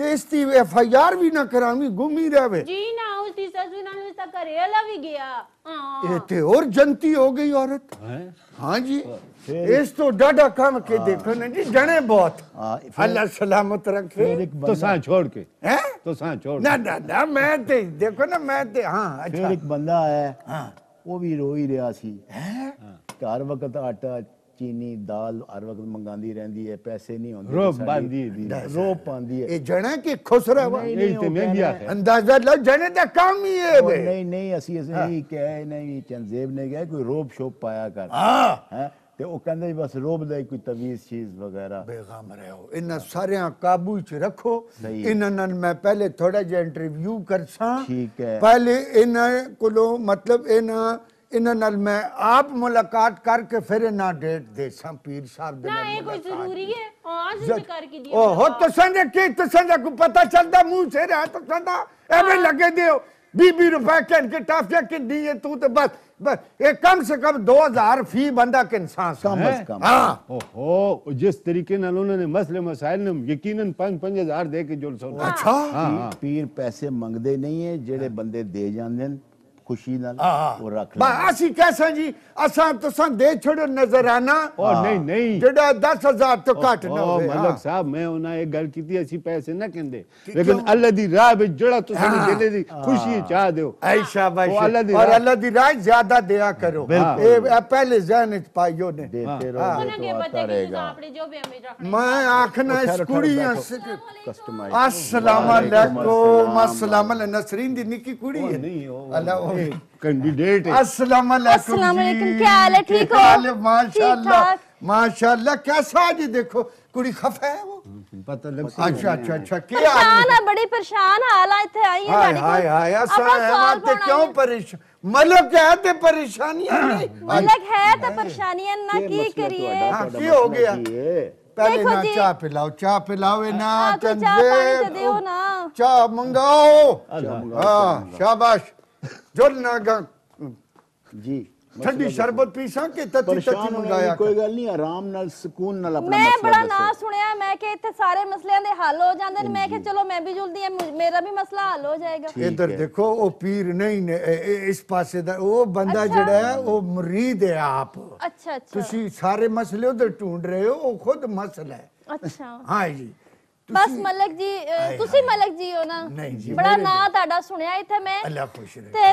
ತೇಸ್ತಿ ಎಫ್ ಐ ಆರ್ ವಿ ನ ಕರಾಮಿ ಗುಮಿ ರವೆ जी ना उसी ससुर ने उसका करेला भी गया हाँ। ये ते और जनती हो गई औरत हाँ जी हाँ, इस तो डाडा काम के हाँ। देखो ना जी जने बहुत अल्लाह सलामत रखे तो सा छोड़ के हैं तो सा छोड़ ना ना ना मैं ते देखो ना मैं ते हां अच्छा एक बंदा है हाँ वो भी रो ही रहा सी हैं ਤੇ ਹਰ ਵਕਤ ਆਟਾ ਚੀਨੀ ਦਾਲ ਹਰ ਵਕਤ ਮੰਗਾਂਦੀ ਰਹਿੰਦੀ ਹੈ ਪੈਸੇ ਨਹੀਂ ਹੁੰਦੇ ਰੋਬ ਪਾਉਂਦੀ ਹੈ ਰੋਬ ਪਾਉਂਦੀ ਹੈ ਇਹ ਜਣਾ ਕਿ ਖੁਸਰਾ ਵਾ ਨਹੀਂ ਤੇ ਮੈਂ ਗਿਆ ਅੰਦਾਜ਼ਾ ਲਓ ਜਣੇ ਦਾ ਕੰਮ ਹੀ ਹੈ ਬੇ ਨਹੀਂ ਨਹੀਂ ਅਸੀਂ ਅਸੀਂ ਨਹੀਂ ਕਹੇ ਨਹੀਂ ਚੰਦੇਬ ਨੇ ਕਿਹਾ ਕੋਈ ਰੋਬ ਸ਼ੋਪ ਪਾਇਆ ਕਰ ਹਾਂ ਹੈ ਤੇ ਉਹ ਕਹਿੰਦੇ ਬਸ ਰੋਬ ਦਾ ਕੋਈ ਤਵੀਜ਼ ਚੀਜ਼ ਵਗੈਰਾ ਬੇਗਮ ਰਹੋ ਇਹਨਾਂ ਸਾਰਿਆਂ ਕਾਬੂ ਚ ਰੱਖੋ ਇਹਨਾਂ ਨਾਲ ਮੈਂ ਪਹਿਲੇ ਥੋੜਾ ਜਿਹਾ ਇੰਟਰਵਿਊ ਕਰਸਾਂ ਠੀਕ ਹੈ ਪਹਿਲੇ ਇਹਨਾਂ ਕੋਲੋਂ ਮਤਲਬ ਇਹਨਾਂ इन नल आप मुलाकात करके फिर ना डेट दे सा पीर साहब दे ना ये कोई जरूरी है आज ही करके दियो ओ हो तो संदे के तो संदे को पता चलता मुंह से रहा तो संदा एवे हाँ। लगे दियो बीबी रुपए के इनके टाफिया के दिए तू तो बस बस ये कम से कम 2000 फी बंदा के इंसान कम से कम हां ओहो जिस तरीके ने उन्होंने मसले मसाइल ने यकीनन 5 5000 दे के जुल सो अच्छा हाँ, हाँ। पीर पैसे मांगदे नहीं है जेड़े बंदे दे जांदे खुशी ना हाँ, हाँ। वो रख बा असी कैसा जी असा तो सा दे छोड़ो नजर आना ओ नहीं नहीं जेड़ा दस तो काट ना ओ मलक हाँ। साहब मैं उन्हें एक गल की थी असी पैसे ना केंदे लेकिन अल्लाह दी राह में जड़ा तुसा ने देने दी खुशी चाह दियो ऐ शाबाश और अल्लाह दी राह ज्यादा दया करो ए पहले जहन च पाइयो ने देते रहो हां उन्होंने बता के जो भी हमें मैं आखना इस कुड़ियां से कस्टमाइज अस्सलाम वालेकुम अस्सलाम अल नसरीन दी निकी कुड़ी है नहीं ओ कैंडिडेट अस्सलाम वालेकुम क्या हाल है ठीक हो माशाल्लाह माशाल्लाह कैसा जी देखो कुड़ी खफा है वो पता लग अच्छा अच्छा अच्छा क्या परेशान है बड़ी परेशान है आई है हाय हाय ऐसा है क्यों परेशान मतलब क्या है मतलब <clears throat> है ना की करिए हाँ, की हो गया पहले ना चाय पिलाओ चाय पिलाओ ना हाँ, तो चंदे चाय तो मंगाओ हां शाबाश ਜੋ ਨਾਗਾ ਜੀ ਠੰਡੀ ਸ਼ਰਬਤ ਪੀਸਾਂ ਕਿ ਤਤੀ ਤਤੀ ਮੰਗਾਇਆ ਕੋਈ ਗੱਲ ਨਹੀਂ ਆਰਾਮ ਨਾਲ ਸਕੂਨ ਨਾਲ ਆਪਣਾ ਮੈਂ ਬੜਾ ਨਾਂ ਸੁਣਿਆ ਮੈਂ ਕਿ ਇੱਥੇ ਸਾਰੇ ਮਸਲਿਆਂ ਦੇ ਹੱਲ ਹੋ ਜਾਂਦੇ ਨੇ ਮੈਂ ਕਿ ਚਲੋ ਮੈਂ ਵੀ ਜੁਲਦੀ ਆ ਮੇਰਾ ਵੀ ਮਸਲਾ ਹੱਲ ਹੋ ਜਾਏਗਾ ਇੱਧਰ ਦੇਖੋ ਉਹ ਪੀਰ ਨਹੀਂ ਨੇ ਇਸ ਪਾਸੇ ਦਾ ਉਹ ਬੰਦਾ ਜਿਹੜਾ ਹੈ ਉਹ ਮਰੀਦ ਹੈ ਆਪ ਅੱਛਾ ਅੱਛਾ ਤੁਸੀਂ ਸਾਰੇ ਮਸਲੇ ਉਧਰ ਢੂੰਡ ਰਹੇ ਹੋ ਉਹ ਖੁਦ ਮਸਲਾ ਹੈ ਅੱਛਾ ਹਾਂ ਜੀ ਬਸ ਮਲਕ ਜੀ ਤੁਸੀਂ ਮਲਕ ਜੀ ਹੋ ਨਾ ਬੜਾ ਨਾਂ ਤੁਹਾਡਾ ਸੁਣਿਆ ਇੱਥੇ ਮੈਂ ਅੱਲਾ ਖੁਸ਼ ਰੱਖੇ ਤੇ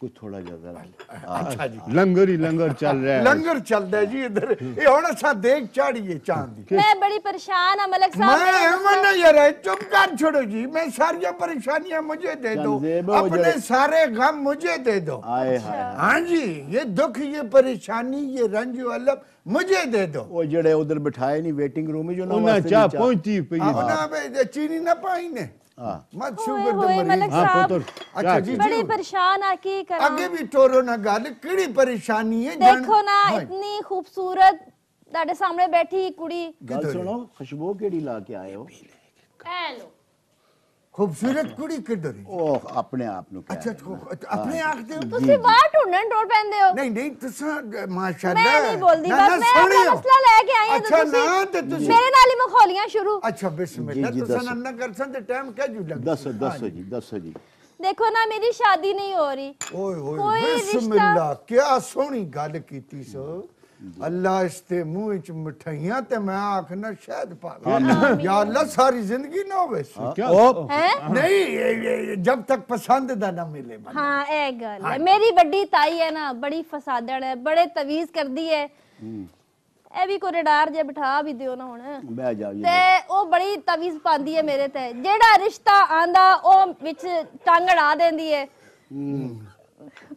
ਕੁਝ ਥੋੜਾ ਜਿਆਦਾ ਅੱਛਾ ਜੀ ਲੰਗਰ ਹੀ ਲੰਗਰ ਚੱਲ ਰਿਹਾ ਹੈ ਲੰਗਰ ਚੱਲਦਾ ਜੀ ਇਧਰ ਇਹ ਹੁਣ ਅਸਾਂ ਦੇਖ ਚਾੜੀਏ ਚਾਂਦ ਦੀ ਮੈਂ ਬੜੀ ਪਰੇਸ਼ਾਨ ਹਾਂ ਮਲਕ ਸਾਹਿਬ ਮੈਂ ਹਮਨ यार चुप कर छोड़ो जी मैं सारी परेशानियां मुझे दे दो अपने सारे गम मुझे दे दो हाय अच्छा। हां जी ये दुख ये परेशानी ये रंज अलग मुझे दे दो वो जड़े उधर बिठाए नहीं वेटिंग रूम में जो ना चाह पहुंची हाँ। चीनी ना पाई ने हाँ। मत शुगर दे मरीज अच्छा जी परेशान आके करा आगे भी टोरो ना गाल केड़ी परेशानी है देखो ना हाँ। इतनी खूबसूरत ਤੁਹਾਡੇ ਸਾਹਮਣੇ ਬੈਠੀ ਕੁੜੀ ਗੱਲ ਸੁਣੋ ਖੁਸ਼ਬੂ ਕਿਹੜੀ ਲਾ ਕੇ ਆਏ ਹੋ ਖੂਬਸੂਰਤ ਕੁੜੀ ਕਿੱਧਰ ਹੈ ਉਹ ਆਪਣੇ ਆਪ ਨੂੰ ਅੱਛਾ ਆਪਣੇ ਆਖ ਦੇ ਤੁਸੀਂ ਬਾਹਰ ਢੂੰਡਣ ਟੋਲ ਪੈਂਦੇ ਹੋ ਨਹੀਂ ਨਹੀਂ ਤੁਸੀਂ ਮਾਸ਼ਾਅੱਲਾ ਮੈਂ ਨਹੀਂ ਬੋਲਦੀ ਬਸ ਮੈਂ ਆਪਣਾ ਮਸਲਾ ਲੈ ਕੇ ਆਈ ਹਾਂ ਅੱਛਾ ਨਾ ਤੇ ਤੁਸੀਂ ਮੇਰੇ ਨਾਲ ਹੀ ਮਖੌਲੀਆਂ ਸ਼ੁਰੂ ਅੱਛਾ ਬਿਸਮਿਲ੍ਲਾ ਤੁਸੀਂ ਅੰਨਾ ਕਰਸਨ ਤੇ ਟਾਈਮ ਕਹਿ ਜੂ ਲੱਗ ਦੱਸੋ ਦੱਸੋ ਜੀ ਦੱਸੋ ਜੀ देखो ना मेरी शादी नहीं हो रही ओए ओए बिस्मिल्लाह क्या सोहनी गल कीती सो ਅੱਲਾ ਇਸ ਤੇ ਮੂੰਹ ਵਿੱਚ ਮਠਾਈਆਂ ਤੇ ਮੈਂ ਆਖਣਾ ਸ਼ਾਇਦ ਲਾ ਯਾ ਅੱਲਾ ਸਾਰੀ ਜ਼ਿੰਦਗੀ ਨਾ ਹੋਵੇ ਨਹੀਂ ਜਦ ਤੱਕ ਪਸੰਦ ਦਾ ਨਾ ਮਿਲੇ ਹਾਂ ਇਹ ਗੱਲ ਹੈ ਮੇਰੀ ਵੱਡੀ ਤਾਈ ਹੈ ਨਾ ਬੜੀ ਫਸਾਦੜ ਹੈ ਬੜੇ ਤਵੀਜ਼ ਕਰਦੀ ਹੈ ਇਹ ਵੀ ਕੋ ਰਡਾਰ ਜੇ ਬਿਠਾ ਵੀ ਦਿਓ ਨਾ ਹੁਣ ਬਹਿ ਜਾ ਜੀ ਤੇ ਉਹ ਬੜੀ ਤਵੀਜ਼ ਪਾਉਂਦੀ ਹੈ ਮੇਰੇ ਤੇ ਜਿਹੜਾ ਰਿਸ਼ਤਾ ਆਂਦਾ ਉਹ ਵਿੱਚ ਟਾਂਗੜਾ ਦਿੰਦੀ ਹੈ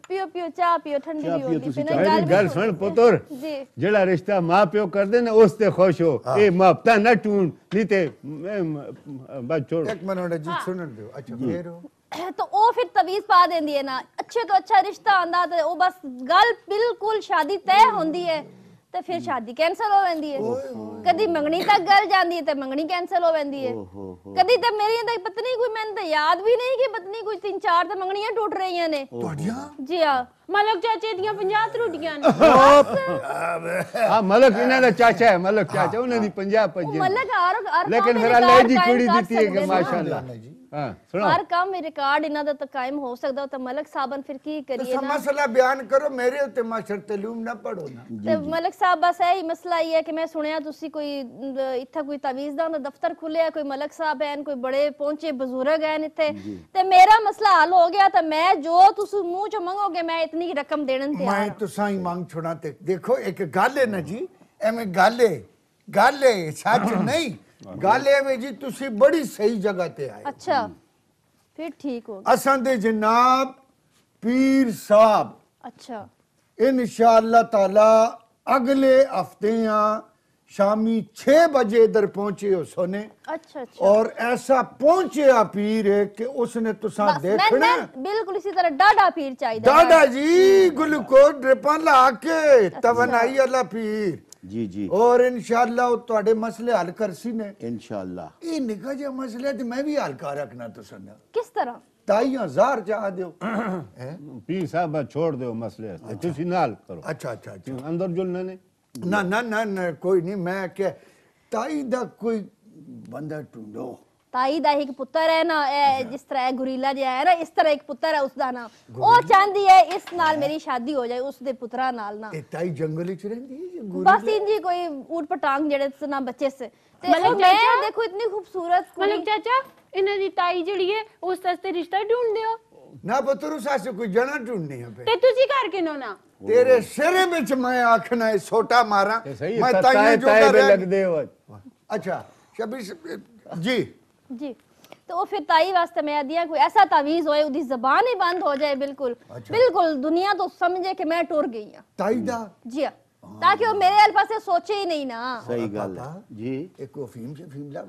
ਪਿਓ ਪਿਓ ਚਾਹ ਪਿਓ ਠੰਡੀ ਚਾਹ ਪੀਓ ਹੋਣੀ ਤੁਸੀਂ ਚਾਹ ਗੱਲ ਸੁਣ ਪੁੱਤਰ ਜੀ ਜਿਹੜਾ ਰਿਸ਼ਤਾ ਮਾਂ ਪਿਓ ਕਰਦੇ ਨੇ ਉਸ ਤੇ ਖੁਸ਼ ਹੋ ਇਹ ਮਾਪਤਾ ਨਾ ਟੂਣ ਨਹੀਂ ਤੇ ਬਸ ਛੋੜ ਇੱਕ ਮਿੰਟ ਜੀ ਸੁਣਨ ਦਿਓ ਅੱਛਾ ਫੇਰ <coughs> ਤਾਂ ਉਹ ਫਿਰ ਤਵੀਜ਼ ਪਾ ਦਿੰਦੀ ਹੈ ਨਾ ਅੱਛੇ ਤੋਂ ਅੱਛਾ ਰਿਸ਼ਤਾ ਆਂਦਾ ਤੇ ਉਹ ਬਸ ਗੱਲ ਬਿਲਕੁਲ ਸ਼ਾਦੀ ਤੈਅ ਹੁੰਦੀ ਹੈ ਤੇ ਫਿਰ ਸ਼ਾਦੀ ਕੈਨਸਲ ਹੋ ਜਾਂਦੀ ਹੈ ਕਦੀ ਮੰਗਣੀ ਤੱਕ ਗੱਲ ਜਾਂਦੀ ਹੈ ਤੇ ਮੰਗਣੀ ਕੈਨਸਲ ਹੋ ਜਾਂਦੀ ਹੈ ਕਦੀ ਤਾਂ ਮੇਰੀ ਤਾਂ ਪਤਨੀ ਕੋਈ ਮੈਨੂੰ ਤਾਂ ਯਾਦ ਵੀ ਨਹੀਂ ਕਿ ਪਤਨੀ ਕੋਈ ਤਿੰਨ ਚਾਰ ਤਾਂ ਮੰਗਣੀਆਂ ਟੁੱਟ ਰਹੀਆਂ ਨੇ ਤੁਹਾਡੀਆਂ ਜੀ ਆ ਮਲਕ ਚਾਚੇ ਦੀਆਂ 50 ਤਰੁੱਟੀਆਂ ਨੇ ਆ ਮਲਕ ਇਹਨਾਂ ਦਾ ਚਾਚਾ ਹੈ ਮਲਕ ਚਾਚਾ ਉਹਨਾਂ ਦੀ 50 50 ਮਲਕ ਆਰ ਲੇਕਿਨ ਫਿਰ ਲੈ ਜੀ ਕੁੜੀ ਦਿੱਤੀ ਹੈ ਕਿ ਮਾਸ਼ਾਅੱਲਾ ਹਾਂ ਹਰ ਕੰਮ ਰਿਕਾਰਡ ਇਹਨਾਂ ਦਾ ਤਾਂ ਕਾਇਮ ਹੋ ਸਕਦਾ ਤਾਂ ਮਲਕ ਸਾਹਿਬਨ ਫਿਰ ਕੀ ਕਰੀਏ ਨਾ ਮਸਲਾ ਬਿਆਨ ਕਰੋ ਮੇਰੇ ਉੱਤੇ ਮਾਸ਼ਰ ਤਲੂਮ ਨਾ ਪੜੋ ਨਾ ਤੇ ਮਲਕ ਸਾਹਿਬ ਬਸ ਇਹ ਹੀ ਮਸਲਾ ਹੀ ਹੈ ਕਿ ਮੈਂ ਸੁਣਿਆ ਤੁਸੀਂ ਕੋਈ ਇੱਥੇ ਕੋਈ ਤਾਵੀਜ਼ਦਾਨ ਦਾ ਦਫ਼ਤਰ ਖੁੱਲਿਆ ਕੋਈ ਮਲਕ ਸਾਹਿਬ ਐਨ ਕੋਈ ਬੜੇ ਪਹੁੰਚੇ ਬਜ਼ੁਰਗ ਐਨ ਇੱਥੇ ਤੇ ਮੇਰਾ ਮਸਲਾ ਹੱਲ ਹੋ ਗਿਆ ਤਾਂ ਮੈਂ ਜੋ ਤੁਸੀਂ ਮੂੰਹ ਚ ਮੰਗੋਗੇ ਮੈਂ ਇਤਨੀ ਰਕਮ ਦੇਣਨ ਤਿਆਰ ਮੈਂ ਤੁਸਾਂ ਹੀ ਮੰਗ ਛੁਣਾ ਤੇ ਦੇਖੋ ਇੱਕ ਗੱਲ ਹੈ ਨਾ ਜੀ ਐਵੇਂ ਗੱਲ ਹੈ ਗੱਲ ਹੈ ਸੱਚ <coughs> ਨਹੀਂ गल ਵੀ ਜੀ ਤੁਸੀਂ ਬੜੀ ਸਹੀ ਜਗ੍ਹਾ ਤੇ ਆਏ ਅੱਛਾ ਫਿਰ शामी छह बजे इधर पहुंचे सोने अच्छा, अच्छा और ऐसा पहुंचे पीर कि उसने तुसा देखना बिल्कुल इसी तरह डाडा पीर चाहिए डाडा जी गुलको ड्रिपा ला के तवनाई अला पीर जी जी और इंशाल्लाह तो मसले हल कर सी ने इंशाल्लाह ये निका जे मसले ते मैं भी हल कर रखना तो सन किस तरह <clears throat> छोड़ दियो मसले अच्छा। तुसी करो अच्छा अच्छा, अच्छा। ना ना ना कोई नहीं मैं के ताई कोई बंदा ढूंढो ताई का एक पुत्र है ना ए, जिस तरह गुरीला जहा है ना इस तरह एक पुत्र है उसका ना वह चाहती है इस नाल मेरी शादी हो जाए उसके पुत्रा नाल ना ताई जंगल बस इन जी कोई ऊट पटांग जेड़े से ना बच्चे से देखो इतनी खूबसूरत मलिक चाचा इन्हें ताई जी है उस तरह रिश्ता ढूंढ दो ना पुत्र सास कोई जना ढूंढनी है ते तुसी कर के नो ना तेरे सिरे विच मैं आखना है छोटा मारा मैं ताई जो लगदे हो अच्छा शबीश जी जी तो फिर ताई वास्ते मैं दिया कोई ऐसा तावीज होए उदी जबान ही बंद हो जाए बिल्कुल अच्छा। बिल्कुल दुनिया तो समझे कि मैं टूट गई हां ताई दा जी ताकि वो मेरे अल पासे सोचे ही नहीं ना सही गल है जी एक अफीम से फीम ला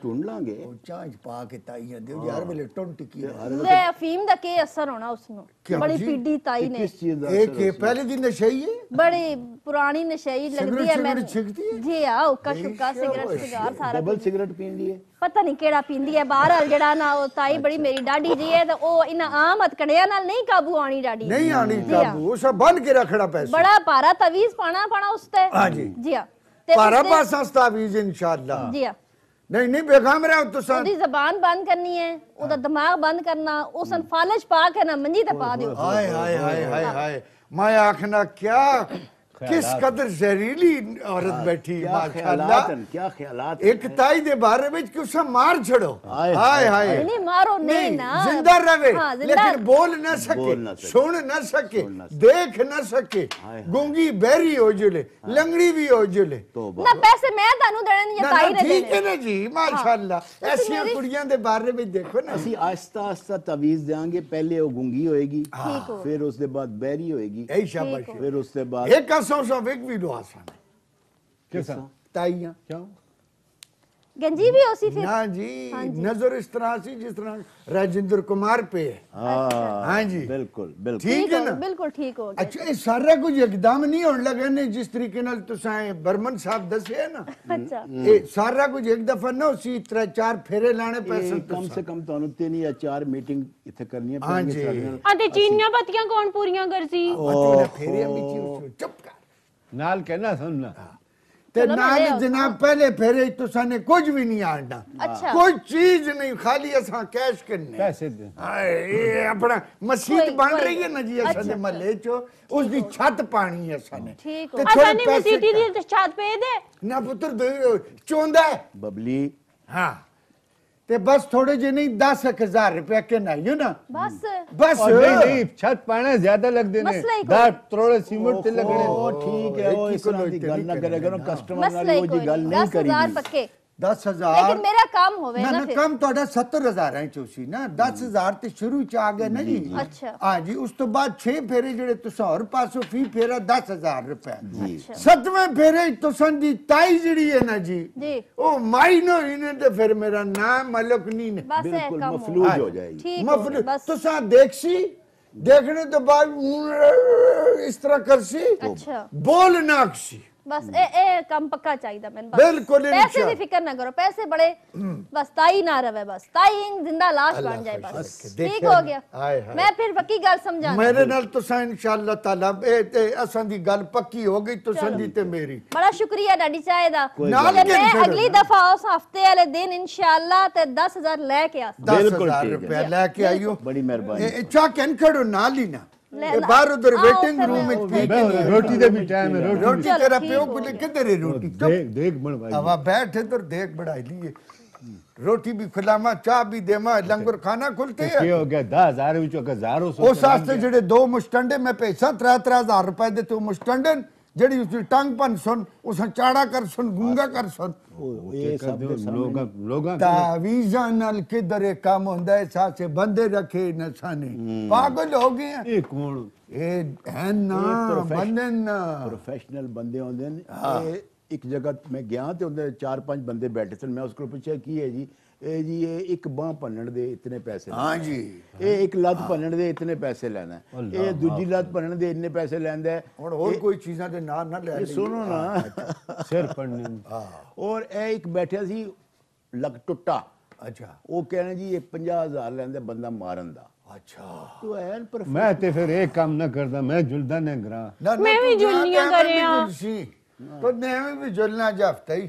टूट लांगे ਉਹ ਚਾਂਚ ਪਾ ਕੇ ਤਾਈਆਂ ਦੇ ਯਾਰ ਵੇਲੇ ਟੁੰਟ ਕੀ ਲੈ ਅਫੀਮ ਦਾ ਕੀ ਅਸਰ ਹੋਣਾ ਉਸ ਨੂੰ ਬੜੀ ਪੀਡੀ ਤਾਈ ਨੇ ਇਹ ਕਿ ਪਹਿਲੇ ਦੀ ਨਸ਼ਈ ਹੈ ਬੜੀ ਪੁਰਾਣੀ लगती है ਹੈ जी हां ਆ ਉੱਕਾ ਸ਼ੁੱਕਾ ਸਿਗਰਟ ਸਿਗਾਰ ਸਾਰਾ ਡਬਲ ਸਿਗਰਟ ਪੀਂਦੀ पता नहीं केड़ा पींदी है बहरहाल जड़ा ना ओ ताई बड़ी मेरी डाडी जी है तो ओ इन आम अतकड़िया नाल नहीं काबू आनी डाडी नहीं आनी काबू ओ सब बन के रखड़ा पैसा बड़ा पारा तवीज पाना पाना उस्ते हां जी जी हां पारा पासा तवीज इंशाल्लाह जी हां नहीं नहीं बेगम रे तो सा ओदी जुबान बंद करनी है ओदा दिमाग बंद करना ओसन फालिश पाक है ना मंजी ते पा दियो हाय हाय हाय हाय हाय मैं आखना क्या किस कदर जहरीली औरत हाँ, बैठी क्या ख्यालात एकताई दे बारे में क्यों सा मार छड़ो हाय हाय मारो नहीं ना जिंदा रहे हाँ, लेकिन बोल न सके सुन न सके देख न सके गूंगी बैरी हो जुले हाँ। लंगड़ी भी हो जुले तो ना पैसे मैं तानू देने या ताई रहे ठीक है ना जी माशाल्लाह तो ऐसी कुड़ियां दे बारे में देखो ना ਅਸੀਂ आस्ता आस्ता तवीज देंगे पहले वो ਗੂੰਗੀ होएगी फिर उसके बाद बैरी होएगी ਹੋਏਗੀ ਇਹ ਸ਼ਾਬਾਸ਼ ਫਿਰ ਉਸ ਦੇ सौ सौ वेग वीडो आसान है क्या गंजी उसी फिर जी, नजर इस तरह से जिस तरह राजेंद्र कुमार पे है जी बिल्कुल बिल्कुल ठीक है ना बिल्कुल ठीक हो अच्छा ये सारा कुछ एकदम नहीं होने ने जिस तरीके बर्मन साहब दसे है ना अच्छा ये सारा कुछ एक दफा ना उसी तरह चार फेरे लाने पैसे कम से कम नाल कहना सुनना हाँ। ते नाल जनाब पहले फेरे तो साने कुछ भी नहीं आना अच्छा कोई चीज नहीं खाली असा कैश करने पैसे दे ये अपना मस्जिद बन रही है ना जी असा दे अच्छा, मले अच्छा। चो उस दी छत पानी है साने ठीक है असा ने मस्जिद दी छत पे दे ना पुत्र दे चोंदा बबली हां ते बस थोड़े जे नहीं दस एक हजार रुपया के ना यू ना बस बस नहीं नहीं हाँ। छत पाने ज्यादा लग देने दर थोड़े सीमेंट ते लगने ओ ठीक है ओ इसको तरह गल ना करेगा ना कस्टमर ना वो जी गल नहीं करी 10000 पक्के दस हजार मेरा काम होवे ना, ना, काम तो सत्तर हजार है चौसी ना दस हजार ते शुरू चाहे नहीं अच्छा आज हाँ उस तो बाद छः फेरे जिधे तो सौ फी फेरा दस हजार रुपए सत्तवें फेरे तो ताई जिधी है ना जी ओ माइनो इन्हें तो फिर मेरा नाम मलक नहीं ना देख सी देखने तो बाद इस तरह कर सी अच्छा। बोल नाक सी बस हम्म। ए ए कम पक्का चाहिए मैंने बिल्कुल पैसे दी फिक्र ना करो पैसे बड़े हम्म। बस ताई ना रहे बस ताई जिंदा लाश बन जाए बस ठीक हो गया आए, आए। मैं फिर पक्की गल समझा मेरे नाल तुसा तो इंशाल्लाह ताला ए ते असां दी गल पक्की हो गई तुसा तो दी ते मेरी बड़ा शुक्रिया डैडी चाहे दा मैं अगली दफा उस हफ्ते वाले दिन इंशाल्लाह ते 10000 लेके आस 10000 रुपया लेके आइयो बड़ी मेहरबानी चाह के खड़ो ना ਬਾਹਰ ਉਧਰ ਵੇਟਿੰਗ ਰੂਮ ਵਿੱਚ ਪੀ ਕੇ ਰੋਟੀ ਦੇ ਵੀ ਟਾਈਮ ਹੈ ਰੋਟੀ ਤੇਰਾ ਪਿਓ ਕਿੱਧਰ ਹੈ ਰੋਟੀ ਦੇਖ ਦੇਖ ਬਣ ਭਾਈ ਆਵਾ ਬੈਠ ਇਧਰ ਦੇਖ ਬੜਾਈ ਲਈਏ रोटी भी खिलावा चाह भी देवा खाना खुलते दो मुश्टंडे मैं पैसा त्रै त्रै हजार रुपए देते ਜਿਹੜੀ ਟੰਗ ਸੁਣ टांग ਚਾੜਾ ਕਰ ਸੁਣ ਗੁੰਗਾ ਕਰ ਸੁਣ गुंगा कर सुन ਲੋਗਾ ਲੋਗਾ ਤਾਵੀਜ਼ਾਂ ਨਾਲ ਕਿਧਰੇ ਕੰਮ ਹੁੰਦਾ ਹੈ ਸਾਚੇ ਬੰਦੇ ਰੱਖੇ ਨਸਾਨੇ ਪਾਗਲ ਹੋ ਗਏ ਇਹ ਕੋਣ ਇਹ ਹੈ ਨਾ ਬੰਦੇ ਨਾ ਪ੍ਰੋਫੈਸ਼ਨਲ ਬੰਦੇ ਹੁੰਦੇ ਨੇ ਇਹ ਇੱਕ ਜਗ੍ਹਾ ਮੈਂ ਗਿਆ ਤੇ ਉਹਦੇ ਚਾਰ ਪੰਜ ਬੰਦੇ ਬੈਠੇ ਸਨ ਮੈਂ ਉਸ ਕੋਲ ਪੁੱਛਿਆ ਕੀ ਹੈ ਜੀ ਇਹ ਜੀ ਇਹ ਇੱਕ ਬਾਹ ਭੰਨਣ ਦੇ ਇਤਨੇ ਪੈਸੇ ਹਾਂ ਜੀ ਇਹ ਇੱਕ ਲੱਤ ਭੰਨਣ ਦੇ ਇਤਨੇ ਪੈਸੇ ਲੈਣਾ ਇਹ ਦੂਜੀ ਲੱਤ ਭੰਨਣ ਦੇ ਇੰਨੇ ਪੈਸੇ ਲੈਂਦਾ ਹੁਣ ਹੋਰ ਕੋਈ ਚੀਜ਼ਾਂ ਦੇ ਨਾਮ ਨਾ ਲੈ ਸੁਣੋ ਨਾ ਸਿਰ ਭੰਨਣ ਔਰ ਇਹ ਇੱਕ ਬੈਠਿਆ ਸੀ ਲੱਕ ਟੁੱਟਾ ਅੱਛਾ ਉਹ ਕਹਿੰਦੇ ਜੀ ਇਹ 50000 ਲੈਂਦਾ ਬੰਦਾ ਮਾਰਨ ਦਾ ਅੱਛਾ ਤੂੰ ਐਨ ਪਰਫੈਕਟ ਮੈਂ ਤੇ ਫਿਰ ਇਹ ਕੰਮ ਨਾ ਕਰਦਾ ਮੈਂ ਜੁਲਦਾ ਨਾ ਕਰਾਂ ਮੈਂ ਵੀ ਜੁਲਨੀਆਂ ਕਰਿਆ ਤੋ ਨੇ ਵੀ ਜੁਲਣਾ ਜਫਤਾ ਹੀ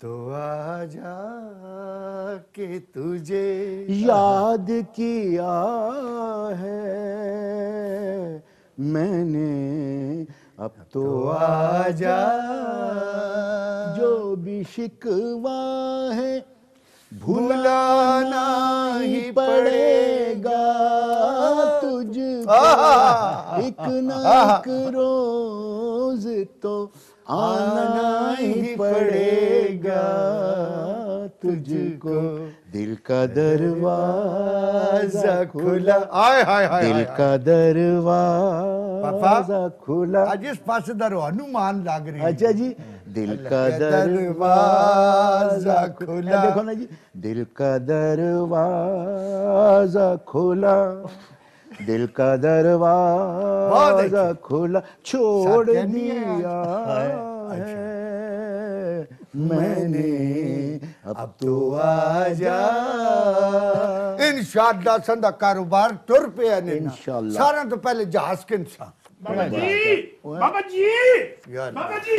तो आजा के तुझे याद किया है मैंने अब तो, तो आजा जो भी शिकवा है भुलाना ही पड़ेगा तुझ एक ना एक रोज तो आना ही पड़ेगा तुझको दिल का दरवाजा खुला आय हाय हाय दिल का दरवाजा खुला आज इस पास पासेदार हनुमान लग रही है अच्छा जी दिल का दरवाजा खुला देखो ना जी दिल का दरवाजा खुला दिल का दरवाजा खुला छोड़ दिया है अच्छा। मैंने अब तो, तो आजा इंशाल्लाह संदा कारोबार तुर पे है इंशाल्लाह सारा तो पहले जहाज के इंसान बाबा जी बाबा जी बाबा जी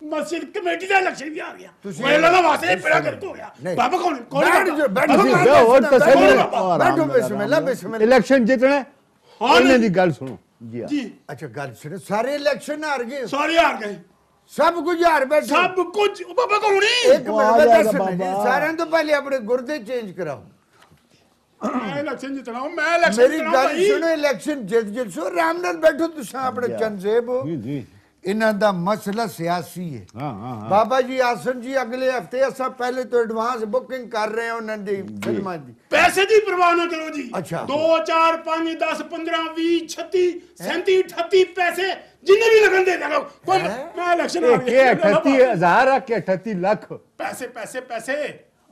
जी जी हाँ। अच्छा गल सुनो सारे इलेक्शन हार गए सारे हार गए सब कुछ हार बैठे सब कुछ बाबा एक मिनट दस मिनट सारे तो पहले अपने गुर्दे चेंज कराओ मैं इलेक्शन हूं मैं इलेक्शन मेरी गल सुनो इलेक्शन सो बैठो अपने चंदेब जी जी इन्हों मसला सियासी है हाँ, हाँ, हाँ। बाबा जी आसन जी अगले हफ्ते असा पहले तो एडवांस बुकिंग कर रहे हैं उन्होंने फिल्मा की पैसे की परवाह ना करो जी अच्छा दो चार पांच दस पंद्रह भी छत्ती सैंती अठत्ती पैसे जिन्हें भी लगन दे लाख पैसे पैसे पैसे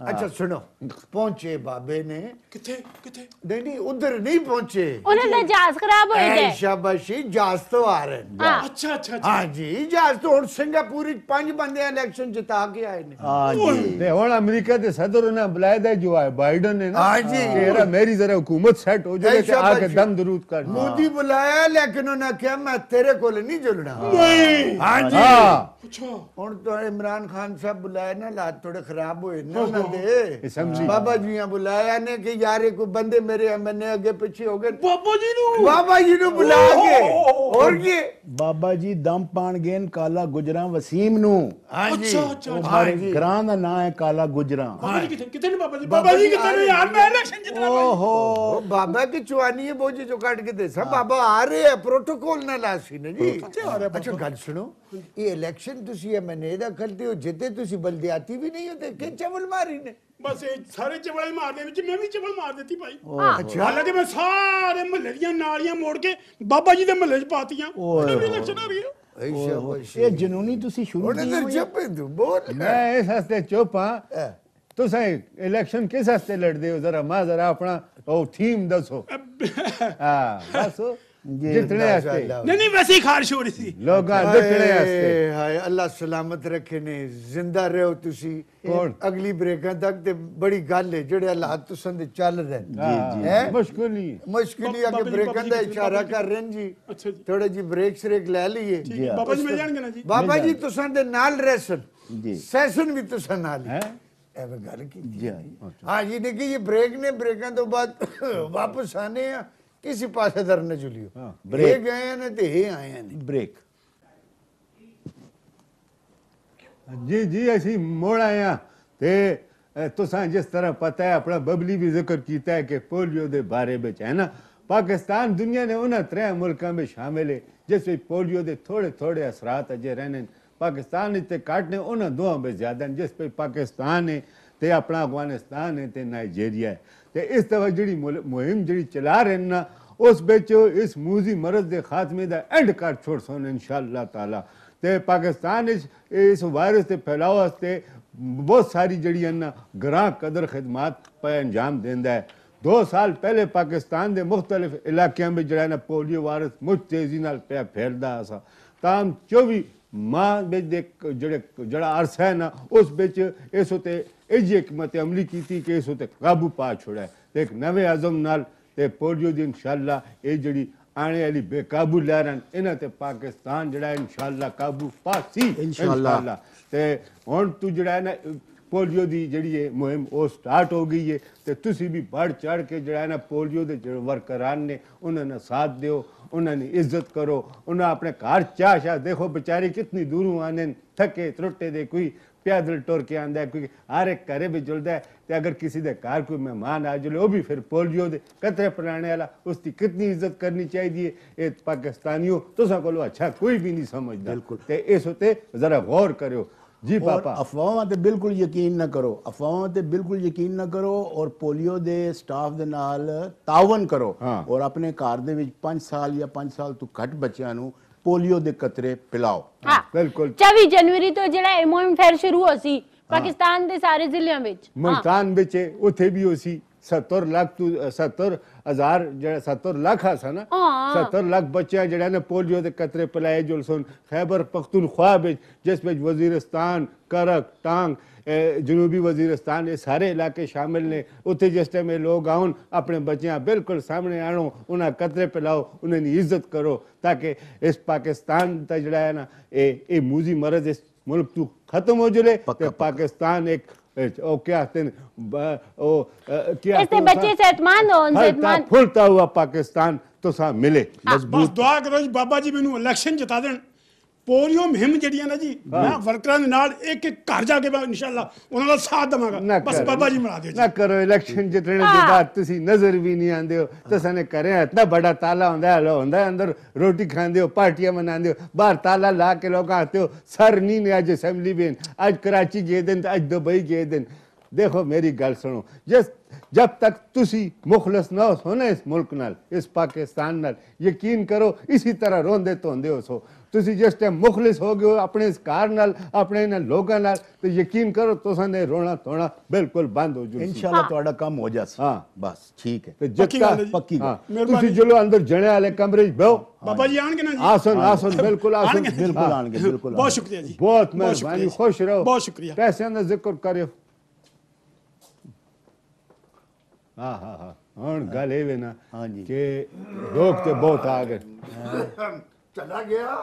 हाँ। अच्छा सुनो पहुंचे बाबे ने किथे किथे नहीं नहीं उधर नहीं पहुंचे उन्होंने जहाज खराब हो गया शाबाशी जहाज तो आ रहे हैं हाँ। अच्छा अच्छा, अच्छा। हां जी जहाज तो हम सिंगापुर के पांच बंदे इलेक्शन जिता के आए ने हां जी ते और अमेरिका के सदर ने बुलाया था जो है बाइडेन ने ना हां जी तेरा मेरी जरा हुकूमत सेट हो जाए हाँ। बुलाया लेकिन उन्होंने अच्छा। तो इमरान खान साहब बुलाए ना थोड़े खराब हुए बाबा जी काला गुजरा वसीम नू ग्रां बाबा की चुवानी है बोझ चो कट के दे सब बाबा आ रहे हैं प्रोटोकॉल ना लासी ने जी अच्छा गल सुनो ਇਹ ਇਲੈਕਸ਼ਨ ਤੁਸੀਂ ਇਹ ਦਾ ਕਰਦੇ ਹੋ ਜਿੱਤੇ ਤੁਸੀਂ ਬਲਦਿਆਤੀ ਵੀ ਨਹੀਂ ਹੋ ਤੇ ਚਵਲ ਮਾਰੀ ਨੇ ਬਸ ਇਹ ਸਾਰੇ ਚਵਲੇ ਮਾਰਦੇ ਵਿੱਚ ਮੈਂ ਵੀ ਚਵਲ ਮਾਰ ਦਿੱਤੀ ਭਾਈ ਅੱਛਾ ਹਾਲਾਂਕਿ ਮੈਂ ਸਾਰੇ ਮਹੱਲੇ ਦੀਆਂ ਨਾਲੀਆਂ ਮੋੜ ਕੇ ਬਾਬਾ ਜੀ ਦੇ ਮਹੱਲੇ 'ਚ ਪਾਤੀਆਂ ਉਹਨੇ ਇਲੈਕਸ਼ਨ ਆ ਰਹੀ ਹੈ ਇਹ ਜਨੂਨੀ ਤੁਸੀਂ ਸ਼ੁਰੂ ਕੀਤੀ ਉਹਨੇ ਚੁੱਪ ਬਹੁਤ ਮੈਂ ਇਸ ਹਸਤੇ ਚੁੱਪ ਤੁਸੀਂ ਇਲੈਕਸ਼ਨ ਕਿਸ ਹਸਤੇ ਲੜਦੇ ਹੋ ਜ਼ਰਾ ਮਾ ਜ਼ਰਾ ਆਪਣਾ ਉਹ ਥੀਮ ਦੱਸੋ ਹਾਂ ਦੱਸੋ जितने नहीं नहीं वैसे ही खारिश हो रही थी लोग हाय अल्लाह सलामत रखे ने जिंदा रहो ਤੁਸੀਂ ਅਗਲੀ ਬ੍ਰੇਕਾਂ ਤੱਕ ਤੇ ਬੜੀ ਗੱਲ ਹੈ ਜਿਹੜੇ ਹਾਲਾਤ ਤੁਸਾਂ ਦੇ ਚੱਲ ਰਹੇ ਜੀ ਜੀ ਮੁਸ਼ਕਿਲ ਹੀ ਮੁਸ਼ਕਿਲ ਹੀ ਅਗੇ ਬ੍ਰੇਕਾਂ ਦਾ ਇਸ਼ਾਰਾ ਕਰ ਰਹੇ ਜੀ ਥੋੜੇ ਜੀ ਬ੍ਰੇਕ ਸ਼੍ਰੇਕ ਲੈ ਲਈਏ ਬਾਬਾ ਜੀ ਮਿਲ ਜਾਣਗੇ ਨਾ ਜੀ ਬਾਬਾ ਜੀ ਤੁਸਾਂ ਦੇ ਨਾਲ ਰਹਿਸਨ ਜੀ ਸੈਸ਼ਨ ਵੀ ਤੁਸਾਂ ਨਾਲ ਹੈ ਐਵੇਂ ਗੱਲ ਕੀਤੀ ਜੀ ਹਾਂ ਜੀ ਦੇਖੀ ਇਹ ਬ੍ਰੇਕ ਨੇ ਬ੍ਰੇਕਾਂ ਤੋਂ ਬਾਅਦ ਵਾਪਸ ਆਨੇ ਆ किसी पास කිසි පාසෙදරන්න ජුලියෝ तो ගයන आए हैं ब्रेक जी जी ऐसी मोड़ आया ते तो सां जिस तरह पता है अपना बबली भी जिक्र किया है कि पोलियो दे बारे में है ना पाकिस्तान दुनिया ने उन्हें त्रै मुल्क में शामिल है जिस पोलियो के थोड़े थोड़े असरात अजे रहने पाकिस्तान ते घट ने उन्होंने दोवे में ज्यादा जिस पर पाकिस्तान है तो अपना अफगानिस्तान है तो नाइजेरिया है तो इस तरह जी मुहिम जी चला रहे ना उस बिच इस मूजी मरज के खात्मे का एंड कर छोड़ सन इन शाह तला तो पाकिस्तान इस, वायरस के फैलाव वास्ते बहुत सारी जड़ी ना ग्रां कदर खिदमात पर अंजाम देता है दो साल पहले पाकिस्तान के मुख्तलिफ इलाकों में जरा पोलियो वायरस मुझ तेजी पैया फैलता सा ताम चौबी मां बिच जरा अर्स है ना उस बेच इस उत्ते अजी हमत अमली की कि इस उत्ते काबू पा छोड़ा है एक नवे आजम नाल पोलियो की इंशाला ये जी आने वाली बेकाबू लहर इन्हें पाकिस्तान जरा इंशाला काबू पा सी इंशाला हूँ तू जरा ना पोलियो की जी मुहिम वो स्टार्ट हो गई है तो तुम भी बढ़ चढ़ के जरा पोलियो के जो वर्करान ने उन्होंने साथ दौ उन्होंने इज्जत करो उन्हें अपने घर चाह शाह देखो बेचारी कितनी दूरों आने थके त्रुट्टे दे कोई पैदल टुर के आंदा कोई हर एक घरे भी जुड़ता है तो अगर किसी के घर कोई मेहमान आ जुले वह भी फिर पोलियो दे कतरे पराने वाला उसकी कितनी इज्जत करनी चाहिए ये पाकिस्तानियों तुसा को अच्छा कोई भी नहीं समझता बिल्कुल इस उत्ते जरा गौर करो ਜੀ ਪਾਪਾ ਅਫਵਾਹਾਂ ਤੇ ਬਿਲਕੁਲ ਯਕੀਨ ਨਾ ਕਰੋ ਅਫਵਾਹਾਂ ਤੇ ਬਿਲਕੁਲ ਯਕੀਨ ਨਾ ਕਰੋ ਔਰ ਪੋਲੀਓ ਦੇ ਸਟਾਫ ਦੇ ਨਾਲ ਤਾਵਨ ਕਰੋ ਔਰ ਆਪਣੇ ਘਰ ਦੇ ਵਿੱਚ 5 ਸਾਲ ਜਾਂ 5 ਸਾਲ ਤੋਂ ਘੱਟ ਬੱਚਿਆਂ ਨੂੰ ਪੋਲੀਓ ਦੇ ਕਤਰੇ ਪਿਲਾਓ ਬਿਲਕੁਲ 24 ਜਨਵਰੀ ਤੋਂ ਜਿਹੜਾ ਐਮਓਐਮ ਫੇਰ ਸ਼ੁਰੂ ਹੋ ਸੀ ਪਾਕਿਸਤਾਨ ਦੇ ਸਾਰੇ ਜ਼ਿਲ੍ਹਿਆਂ ਵਿੱਚ ਮਲਤਾਨ ਵਿੱਚ ਉੱਥੇ ਵੀ ਹੋ ਸੀ सत्तर लाख तू सत्तर ਹਜ਼ਾਰ ਜਿਹੜਾ 70 ਲੱਖ ਆ ਸਨ 70 ਲੱਖ ਬੱਚੇ ਜਿਹੜਾ ਨੇ ਪੋਲੀਓ ਦੇ ਕਤਰੇ ਪਿਲਾਏ ਜੋ ਸੁਣ ਖੈਬਰ ਪਖਤੂਨਖਵਾ ਵਿੱਚ ਜਿਸ ਵਿੱਚ ਵਜ਼ੀਰਿਸਤਾਨ करक टांग जनूबी वजीरस्तान ये सारे इलाके शामिल ने उत्थे जिस टाइम लोग आउन अपने बच्चियाँ बिल्कुल सामने आनो उन्हें कतरे पिलाओ उन्हें इज्जत करो ताकि इस पाकिस्तान का जड़ा है ना ये मूजी मरज इस मुल्क तू खत्म हो जुले पाकिस्तान एक ओ क्या तेन ओ क्या इस बच्चे सेहतमंद हो सेहतमंद फुलता हुआ पाकिस्तान तो सा मिले बस दुआ करो जी बाबा जी मेनू इलेक्शन जिता देन ਪੋਰੀਓ ਮਹਿੰਮ ਜਿਹੜੀਆਂ ਨਾ ਜੀ ਮੈਂ ਵਰਕਰਾਂ ਦੇ ਨਾਲ ਇੱਕ ਇੱਕ ਘਰ ਜਾ ਕੇ ਮੈਂ ਇਨਸ਼ਾਅੱਲਾ ਉਹਨਾਂ ਦਾ ਸਾਥ ਦਵਾਂਗਾ ਬਸ ਬਾਬਾ ਜੀ ਮਰਾ ਦਿਓ ਨਾ ਕਰੋ ਇਲੈਕਸ਼ਨ ਜਿੱਤਣ ਦੇ ਬਾਅਦ ਤੁਸੀਂ ਨਜ਼ਰ ਵੀ ਨਹੀਂ ਆਂਦੇ ਹੋ ਤਸਾਂ ਨੇ ਕਰਿਆ ਇਤਨਾ ਬੜਾ ਤਾਲਾ ਹੁੰਦਾ ਹੈ ਲੋ ਹੁੰਦਾ ਅੰਦਰ ਰੋਟੀ ਖਾਂਦੇ ਹੋ ਪਾਰਟੀਆਂ ਮਨਾਉਂਦੇ ਹੋ ਬਾਹਰ ਤਾਲਾ ਲਾ ਕੇ ਲੋਕ ਆਤੇ ਹੋ ਸਰ ਨਹੀਂ ਅੱਜ ਅਸੈਂਬਲੀ ਬੇਨ ਅੱਜ ਕਰਾਚੀ ਗਏ ਦਿਨ ਅੱਜ ਦੁਬਈ ਗਏ ਦਿਨ देखो मेरी गल सुनो जिस जब तक तुसी मुखलस ना हो ना इस मुल्क नाल इस पाकिस्तान नाल यकीन करो इसी तरह रोंदे धोंदे हो सो ਤੁਸੀਂ ਜਿਸ ਟਾਈਮ ਮੁਖਲਿਸ ਹੋ ਗਏ ਆਪਣੇ ਇਸ ਕਾਰ ਨਾਲ ਆਪਣੇ ਇਹਨਾਂ ਲੋਕਾਂ ਨਾਲ ਤੇ ਯਕੀਨ ਕਰੋ ਤੁਸਾਂ ਨੇ ਰੋਣਾ ਧੋਣਾ ਬਿਲਕੁਲ ਬੰਦ ਹੋ ਜੂ ਇਨਸ਼ਾਅੱਲਾ ਤੁਹਾਡਾ ਕੰਮ ਹੋ ਜਾਸ ਹਾਂ ਬਸ ਠੀਕ ਹੈ ਤੇ ਜਿੱਤਾ ਪੱਕੀ ਗੱਲ ਤੁਸੀਂ ਜਲੋ ਅੰਦਰ ਜਣੇ ਵਾਲੇ ਕਮਰੇ 'ਚ ਬਹਿਓ ਬਾਬਾ ਜੀ ਆਣਗੇ ਨਾ ਜੀ ਆਸਨ ਆਸਨ ਬਿਲਕੁਲ ਆਸਨ ਬਿਲਕੁਲ ਆਣਗੇ ਬਿਲਕੁਲ ਬਹੁਤ ਸ਼ੁਕਰੀਆ ਜੀ ਬਹੁਤ ਮਿਹਰਬਾਨੀ ਖੁਸ਼ ਰਹੋ ਬਹੁਤ ਸ਼ੁਕਰੀਆ ਪੈਸਿਆਂ ਦਾ ਜ਼ਿਕਰ ਕਰਿਓ ਹਾਂ ਹਾਂ ਹਾਂ ਹੁਣ ਗੱਲ ਇਹ ਵੇ ਨਾ ਕਿ ਲੋਕ ਤੇ ਬਹੁਤ ਆ ਗਏ चला हाँ, गया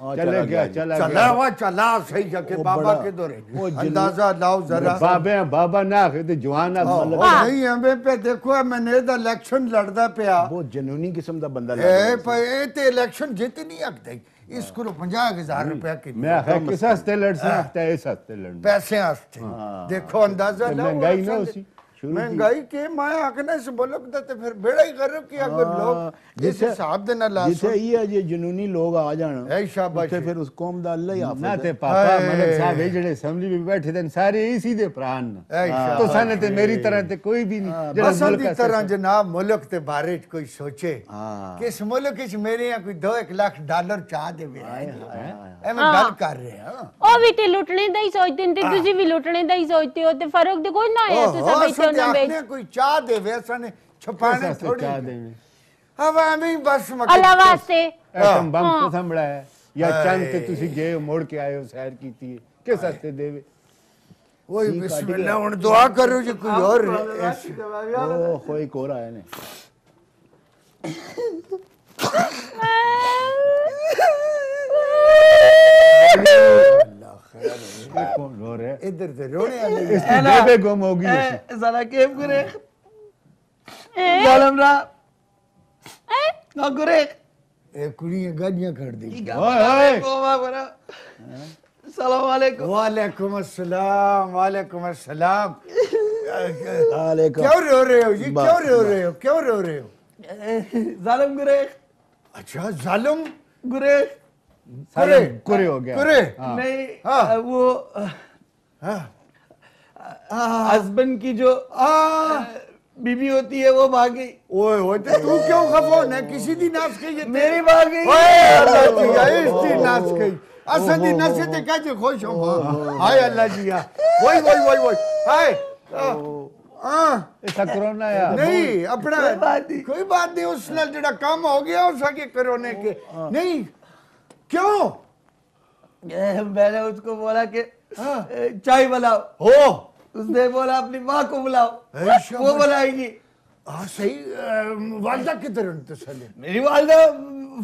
चला, चला गया चला हुआ चला सही जगह बाबा के दौरे अंदाजा लाओ जरा बाबे बाबा ना तो जवान हाँ, मतलब- नहीं हमें पे देखो मैंने दा इलेक्शन लड़दा पिया बहुत जनूनी किस्म दा बंदा ए पे ते इलेक्शन जीत नहीं सकदे इस हाँ। को 50000 हम्म। रुपया की मैं है किस हस्ते लड़ सकता है इस हस्ते लड़ पैसे हस्ते देखो अंदाजा तो लाओ महंगाई ना उसी महंगाई के मैं आखने से बोलक देते तो फिर बेड़ा ही करो कि अगर लोग जिस हिसाब दे ना ला जिसे ये जे जुनूनी लोग आ जान ऐ शाबाश फिर उस कौम दा अल्लाह ही आफत ना ते पापा मतलब साहब ए जड़े असेंबली में बैठे थे सारे ए सीधे प्राण हाँ, तो सने ते मेरी तरह ते कोई भी हाँ, नहीं असल की तरह जनाब मुल्क ते बारे कोई सोचे हाँ। किस मुल्क च मेरे या कोई 2 1 लाख डॉलर चाह दे वे मैं गल कर रहे हां ओ भी ते लूटने दा ही सोचते ते तुसी भी लूटने दा ही सोचते हो ते फर्क दे कोई ना है तुसा बैठे ने कोई चाह देवे असाने छुपाने थोड़ी अब एवें ही बस अल्लाह वास्ते एटम बम तो संभड़ा है या चंद ते ਤੁਸੀਂ ਗਏ ਮੁੜ ਕੇ ਆਏ ਹੋ ਸੈਰ ਕੀਤੀ ਕਿਸ ਹਸਤੇ ਦੇਵੇ वही बिस्मिल्लाह हुन दुआ करो जो कोई और ओ कोई कोर आया ने <laughs> Oh Con Lore. Es dertelone. Bebe como guiso. Sana kim kurek? Zalim gurek. Na E kuniye ganya kardeş. Oy oy. Koma bana. Salam aleyküm. Ve aleyküm esselam. Ve aleyküm esselam. aleyküm. Kya ro rahe ho ji? Kya ro rahe ho? Kya ro rahe Zalim gurek. अच्छा जालम गुरेख सारे कुरे हो गया कुरे हाँ। नहीं हाँ। वो हाँ। Husband की जो बीबी होती है वो भागी ओए होते तो तू क्यों खफो ना किसी दिन नाच ये मेरी भागी ओए अल्लाह जी इस दिन नाच के असद दिन नाच क्या कैसे खुश हो हाय अल्लाह जी वही वही वही वही हाय ऐसा कोरोना या नहीं अपना कोई बात नहीं उस ਨਾਲ ਜਿਹੜਾ ਕੰਮ ਹੋ ਗਿਆ ਉਸ ਅਗੇ ਕਰੋਨੇ नहीं ਨਹੀਂ क्यों मैंने उसको बोला कि हाँ? चाय बनाओ हो उसने बोला अपनी माँ को बुलाओ वो बनाएगी हाँ सही वालदा किधर इंतसले मेरी वालदा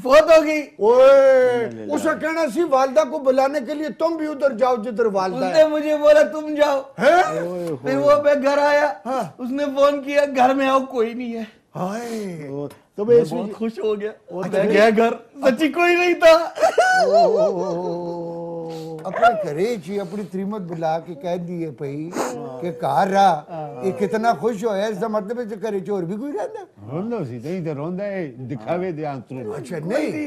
फोत होगी उसे कहना सी वालदा को बुलाने के लिए तुम भी उधर जाओ जिधर वालदा उसने मुझे बोला तुम जाओ है फिर वो मैं घर आया हाँ। उसने फोन किया घर में आओ कोई नहीं है हाय तो मैं इसमें खुश हो गया वो अच्छा, गया घर सच्ची कोई नहीं था अपना करे जी अपनी त्रिमत बुला के कह दिए भाई के कहा रहा ये कितना खुश हो यार इसका मतलब है घरे चोर भी कोई रहता रोंदा सी तो इधर रोंदा है दिखावे दे आंसू अच्छा नहीं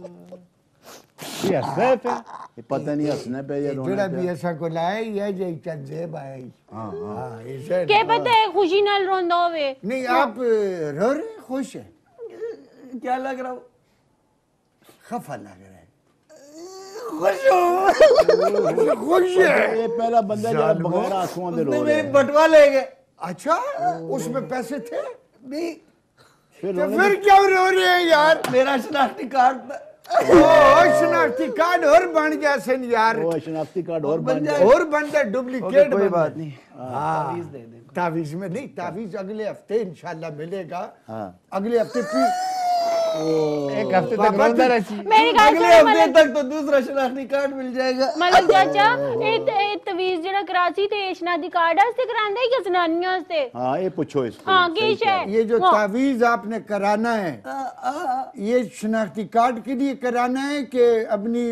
Η ασνέφε. Είπατε είναι η ασνέφε η Ελλάδα. Τώρα πήγε σαν κολλάει η Άγια η Τσαντζέμπα. Και είπατε κουζίνα ροντόβε. Ναι, απ' ρόρε χώσε. Και άλλα γραβώ. Χαφαλά γραβώ. खुश खुश ये पहला बंदा जरा बगैर आंसुओं दे रो मेरे बटवा ले गए अच्छा उसमें पैसे थे नहीं फिर क्या रो रहे हैं यार मेरा शनाख्ती कार्ड शनाख्ती कार्ड और बन गया सन यार वो शनाख्ती कार्ड और बन जाए और बन जाए डुप्लीकेट कोई बात नहीं हाँ। हाँ। तावीज दे दे तावीज में नहीं तावीज अगले हफ्ते इंशाल्लाह मिलेगा हाँ। अगले हफ्ते हफ्ते तक रोंदा रही मेरी अगले हफ्ते तक तो दूसरा शनाख्ती कार्ड मिल जाएगा मलिक चाचा ए तवीज जेड़ा कराची ते शनाख्ती कार्ड वास्ते करांदे या जनानियां वास्ते हां ये पूछो इसको हां की है ये जो हाँ। तावीज आपने कराना है ये शनाख्ती कार्ड के लिए कराना है कि अपनी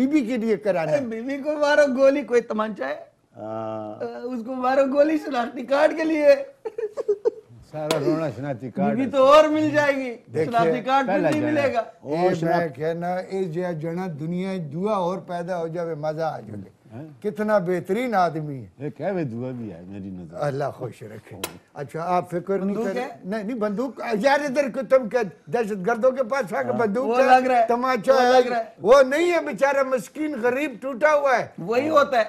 बीबी के लिए कराना है बीबी को मारो गोली कोई तमंचा है हाँ। उसको मारो गोली शनाख्ती कार्ड के लिए <laughs> सारा रोना शनाती कार्ड बीवी तो और मिल जाएगी शनाती कार्ड भी नहीं मिलेगा ओ मैं कहना इस जया जना दुनिया दुआ और पैदा हो जावे मजा आ जावे हाँ। कितना बेहतरीन आदमी है क्या वे दुआ भी है मेरी नजर अल्लाह खुश रखे अच्छा आप फिक्र नहीं कर नहीं नहीं बंदूक यार इधर तुम के दहशत गर्दों के पास आके हाँ। बंदूक वो लग रहा है तमाचा लग रहा है वो नहीं है बेचारा मस्किन गरीब टूटा हुआ है वही होता है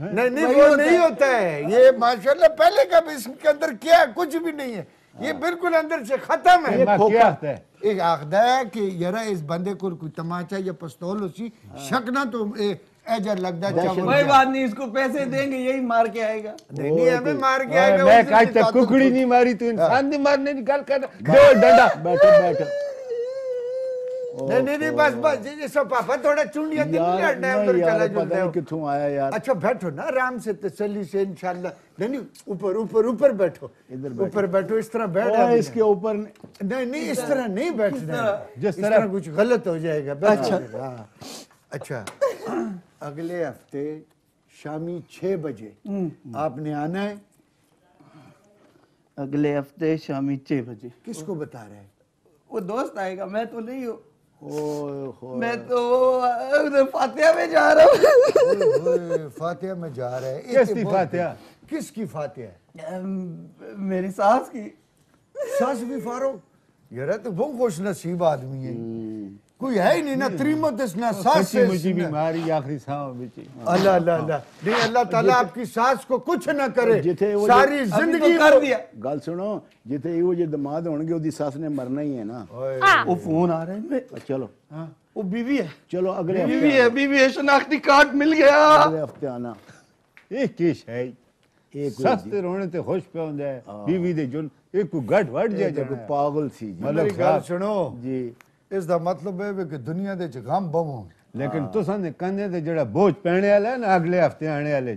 हाँ। नहीं नहीं वो नहीं होता है ये माशाल्लाह पहले का भी इसके अंदर क्या कुछ भी नहीं है ये हाँ। बिल्कुल अंदर से खत्म है हाँ, एक आखदा है कि यरा इस बंदे को कोई तमाचा या पिस्तौल उसी शक ना तो लगता है कोई बात नहीं इसको पैसे देंगे यही मार के आएगा नहीं नहीं तो- मार के आएगा मैं आज तक कुकड़ी नहीं मारी तू इंसान नहीं मारने की गल कर दो डंडा बैठो बैठो नहीं नहीं नहीं बस बस ये पापा थोड़ा चुंडिया दिन है उधर चला है आया यार अच्छा बैठो ना आराम से तसल्ली तो से इंशाल्लाह नहीं नहीं ऊपर ऊपर ऊपर बैठो इधर ऊपर बैठो इस तरह बैठ इसके ऊपर नहीं नहीं इस तरह नहीं बैठना जिस तरह कुछ गलत हो जाएगा अच्छा हाँ। अच्छा अगले हफ्ते शामी छह बजे हम्म। आपने आना है अगले हफ्ते शामी छह बजे किसको बता रहे हैं वो दोस्त आएगा मैं तो नहीं हूँ मैं तो फातिया में जा रहा हूँ फातिया में जा रहा है किसकी फातिया किसकी फातिया मेरी सास की सास भी फारो यार तो बहुत खुश नसीब आदमी है हम्म। कोई है ही नहीं ना तरीमत ना सास मुझे बीमारी आखिरी सांस बेची अल्लाह अल्लाह अल्लाह नहीं अल्लाह ताला आपकी सास को कुछ ना करे सारी जिंदगी कर दिया गल सुनो जिथे वो जे दमाद होंगे ओदी सास ने मरना ही है ना वो फोन आ रहा है चलो वो बीवी है चलो अगले बीवी है बीवी है शनाख्ती कार्ड मिल गया अगले हफ्ते आना ये है सस्ते रोने ते खुश पे बीवी दे जुन एक को जे पागल सी मतलब सुनो जी इसका मतलब है कि दुनिया के गम बम लेकिन तुसा ने कहने से जो बोझ पैने वाले ना अगले हफ्ते आने वाले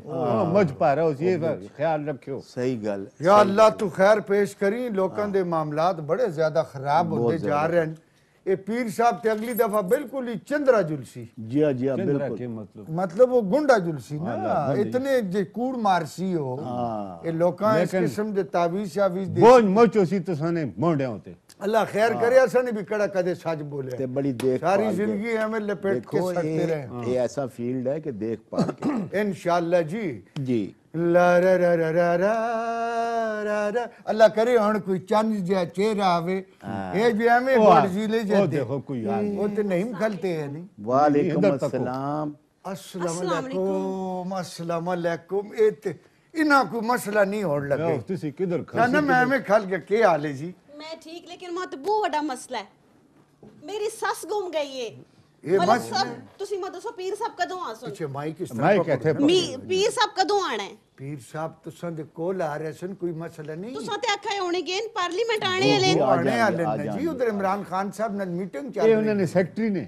मुझ पा रहा ये ख्याल रखियो सही गल या अल्लाह तू खैर पेश करी लोगों के हाँ। मामला बड़े ज्यादा खराब होते जा रहे हैं ये पीर साहब ते अगली दफा बिल्कुल ही चंद्रा जुलसी जी जी बिल्कुल मतलब मतलब वो गुंडा जुलसी ना हाँ, इतने जे कूड़ मारसी हो ये हाँ। लोका इस किस्म दे तावीज या दे बोझ मोचो सी तो सने होते अल्लाह खैर करे हाँ। ऐसा नहीं बिकड़ा कदे सच बोले ते बड़ी देख सारी जिंदगी हमें लपेट के सकते रहे ये ऐसा फील्ड है कि देख पा <coughs> इंशाल्लाह जी जी ला रा रा रा रा रा रा अल्लाह करे हण कोई चंद जा चेहरा आवे ए हाँ। हमें मर्जी ले जाते ओ देखो कोई हम्म। नहीं खलते है नहीं वालेकुम अस्सलाम अस्सलाम वालेकुम अस्सलाम वालेकुम ए इना को मसला नहीं होड़ लगे तुसी किधर ना मैं हमें खल के के जी मैं ठीक लेकिन मत बहुत बड़ा मसला है ਮੇਰੀ ਸੱਸ ਗੁੰਮ ਗਈ ਏ ਇਹ ਮਤ ਤੁਸੀਂ ਮਤ ਦੱਸੋ ਪੀਰ ਸਾਹਿਬ ਕਦੋਂ ਆ ਸੁਣ ਪਿੱਛੇ ਮਾਈਕ ਇਸ ਤਰ੍ਹਾਂ ਮਾਈਕ ਇੱਥੇ ਪੀਰ ਸਾਹਿਬ ਕਦੋਂ ਆਣਾ ਹੈ ਪੀਰ ਸਾਹਿਬ ਤੁਸਾਂ ਦੇ ਕੋਲ ਆ ਰਹੇ ਸਨ ਕੋਈ ਮਸਲਾ ਨਹੀਂ ਤੁਸਾਂ ਤੇ ਆਖਿਆ ਹੋਣੇ ਗੇਨ ਪਾਰਲੀਮੈਂਟ ਆਣੇ ਵਾਲੇ ਆਣੇ ਵਾਲੇ ਜੀ ਉਧਰ ਇਮਰਾਨ ਖਾਨ ਸਾਹਿਬ ਨਾਲ ਮੀਟਿੰਗ ਚੱਲ ਰਹੀ ਹੈ ਇਹ ਉਹਨਾਂ ਨੇ ਸੈਕਟਰੀ ਨੇ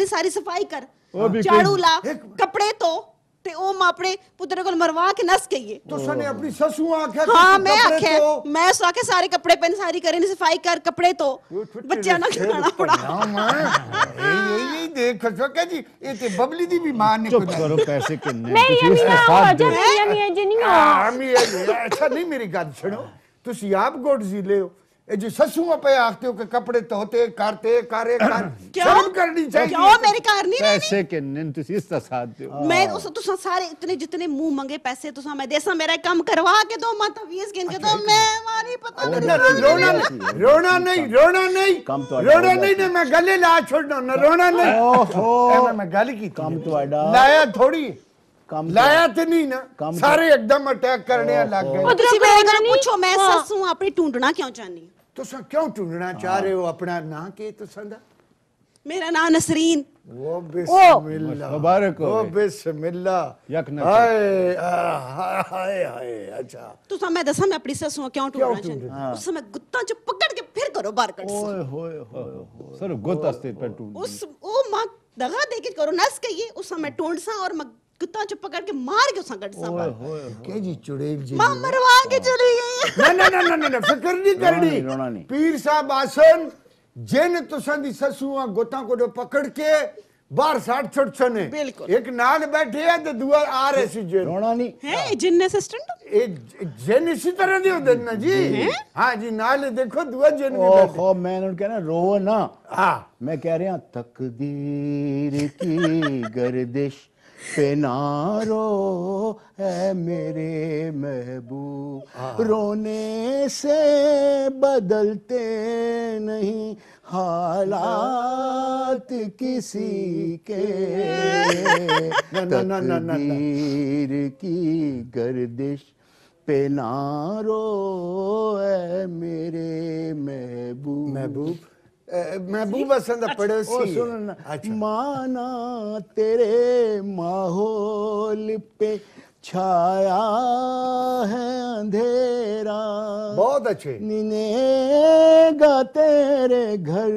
ਕਹਿੰਦੇ ਸਾਰੀ ਸਫਾਈ ਕਰ ਝਾੜੂ ਲਾ ਕੱਪੜੇ ਧੋ ਤੇ ਉਹ ਮਾਪੜੇ ਪੁੱਤਰ ਕੋਲ ਮਰਵਾ ਕੇ ਨਸ ਗਈਏ ਤੁਸਾਂ ਨੇ ਆਪਣੀ ਸੱਸੂ ਆਖਿਆ ਹਾਂ ਮੈਂ ਆਖਿਆ ਮੈਂ ਸੋ ਕੇ ਸਾਰੇ ਕੱਪੜੇ ਪੈਨ ਸਾਰੀ ਕਰੇ ਨੇ ਸਫਾਈ ਕਰ ਕੱਪੜੇ ਤੋਂ ਬੱਚਿਆਂ ਨਾਲ ਖਾਣਾ ਪੜਾ ਇਹ ਇਹ ਦੇਖ ਸਕਾ ਜੀ ਇਹ ਤੇ ਬਬਲੀ ਦੀ ਵੀ ਮਾਂ ਨੇ ਕੋਈ ਕਰੋ ਪੈਸੇ ਕਿੰਨੇ ਤੁਸੀਂ ਇਸ ਦਾ ਸਾਥ ਦੇ ਮੇਰੀ ਅਮੀ ਹੈ ਜੀ ਨਹੀਂ ਆ ਅਮੀ ਇਹ ਅੱਛਾ ਨਹੀਂ ਮੇਰੀ ਗੱਲ ਸੁਣੋ ਤੁਸੀਂ ਆਪ ਗੋਡ ਜ਼ਿਲੇ ਹੋ जो ससुओं पे आते हो के कपड़े धोते करते करे <clears throat> कर शर्म करनी चाहिए क्यों मेरी कार नहीं रहनी पैसे के निन तुसी इस तरह साथ हो मैं उस तुसा तो सारे इतने जितने मुंह मंगे पैसे तुसा तो मैं देसा मेरा काम करवा के दो मैं तवीज गिन के दो अच्छा, अच्छा। मैं मारी पता नहीं रोना रोना नहीं रोना नहीं काम तो रोना नहीं ने मैं गले ला छोड़ना ना रोना नहीं ओहो मैं गाली की काम तो आड़ा लाया थोड़ी तो लाया तो नहीं ना सारे एकदम अटैक करने लग गए ਗਏ पूछो मैं ਕੋਲ हाँ। अपनी ढूंढना क्यों चाहनी ਤੁਸੀਂ क्यों ਟੁੰਡਣਾ हाँ। चाह रहे हो अपना ना के ਤੁਸੀਂ ਦਾ मेरा नाम नसरीन वो बिस्मिल्लाह मुबारक हो वो बिस्मिल्लाह यक न हाय हाय हाय अच्छा तुसा मैं दसा मैं अपनी ससु क्यों टूटना चाहिए हाँ। उस समय गुत्ता च पकड़ के फिर करो बार कट ओए होए होए सर गुत्ता से पे टूट उस ओ मां दगा देके करो नस कहिए उस समय टूंड और मैं कुत्ता चुप पकड़ के मार के उसका गट साहब के जी चुड़ैल जी मां मरवा के हाँ। चली गई ना ना ना ना ना फिक्र नहीं करनी पीर साहब आसन जिन तुसन दी ससुआ गोता को पकड़ के बाहर साठ छोट छने एक नाल बैठे है तो दुआ आ रहे सी जिन रोना नहीं है जिन असिस्टेंट तो? ए जिन इसी तरह दे होते ना जी हां जी नाल देखो दुआ जिन भी ओहो मैं उन कहना रो ना हां मैं कह रहा तकदीर की गर्दिश पेनारो है मेरे महबूब हाँ। रोने से बदलते नहीं हालात किसी के तकदीर की गर्दिश पेनारो है मेरे महबूब महबूब महबूब हसन पड़ोसी अच्छा। माना तेरे माहौल पे छाया है अंधेरा बहुत अच्छे निनेगा तेरे घर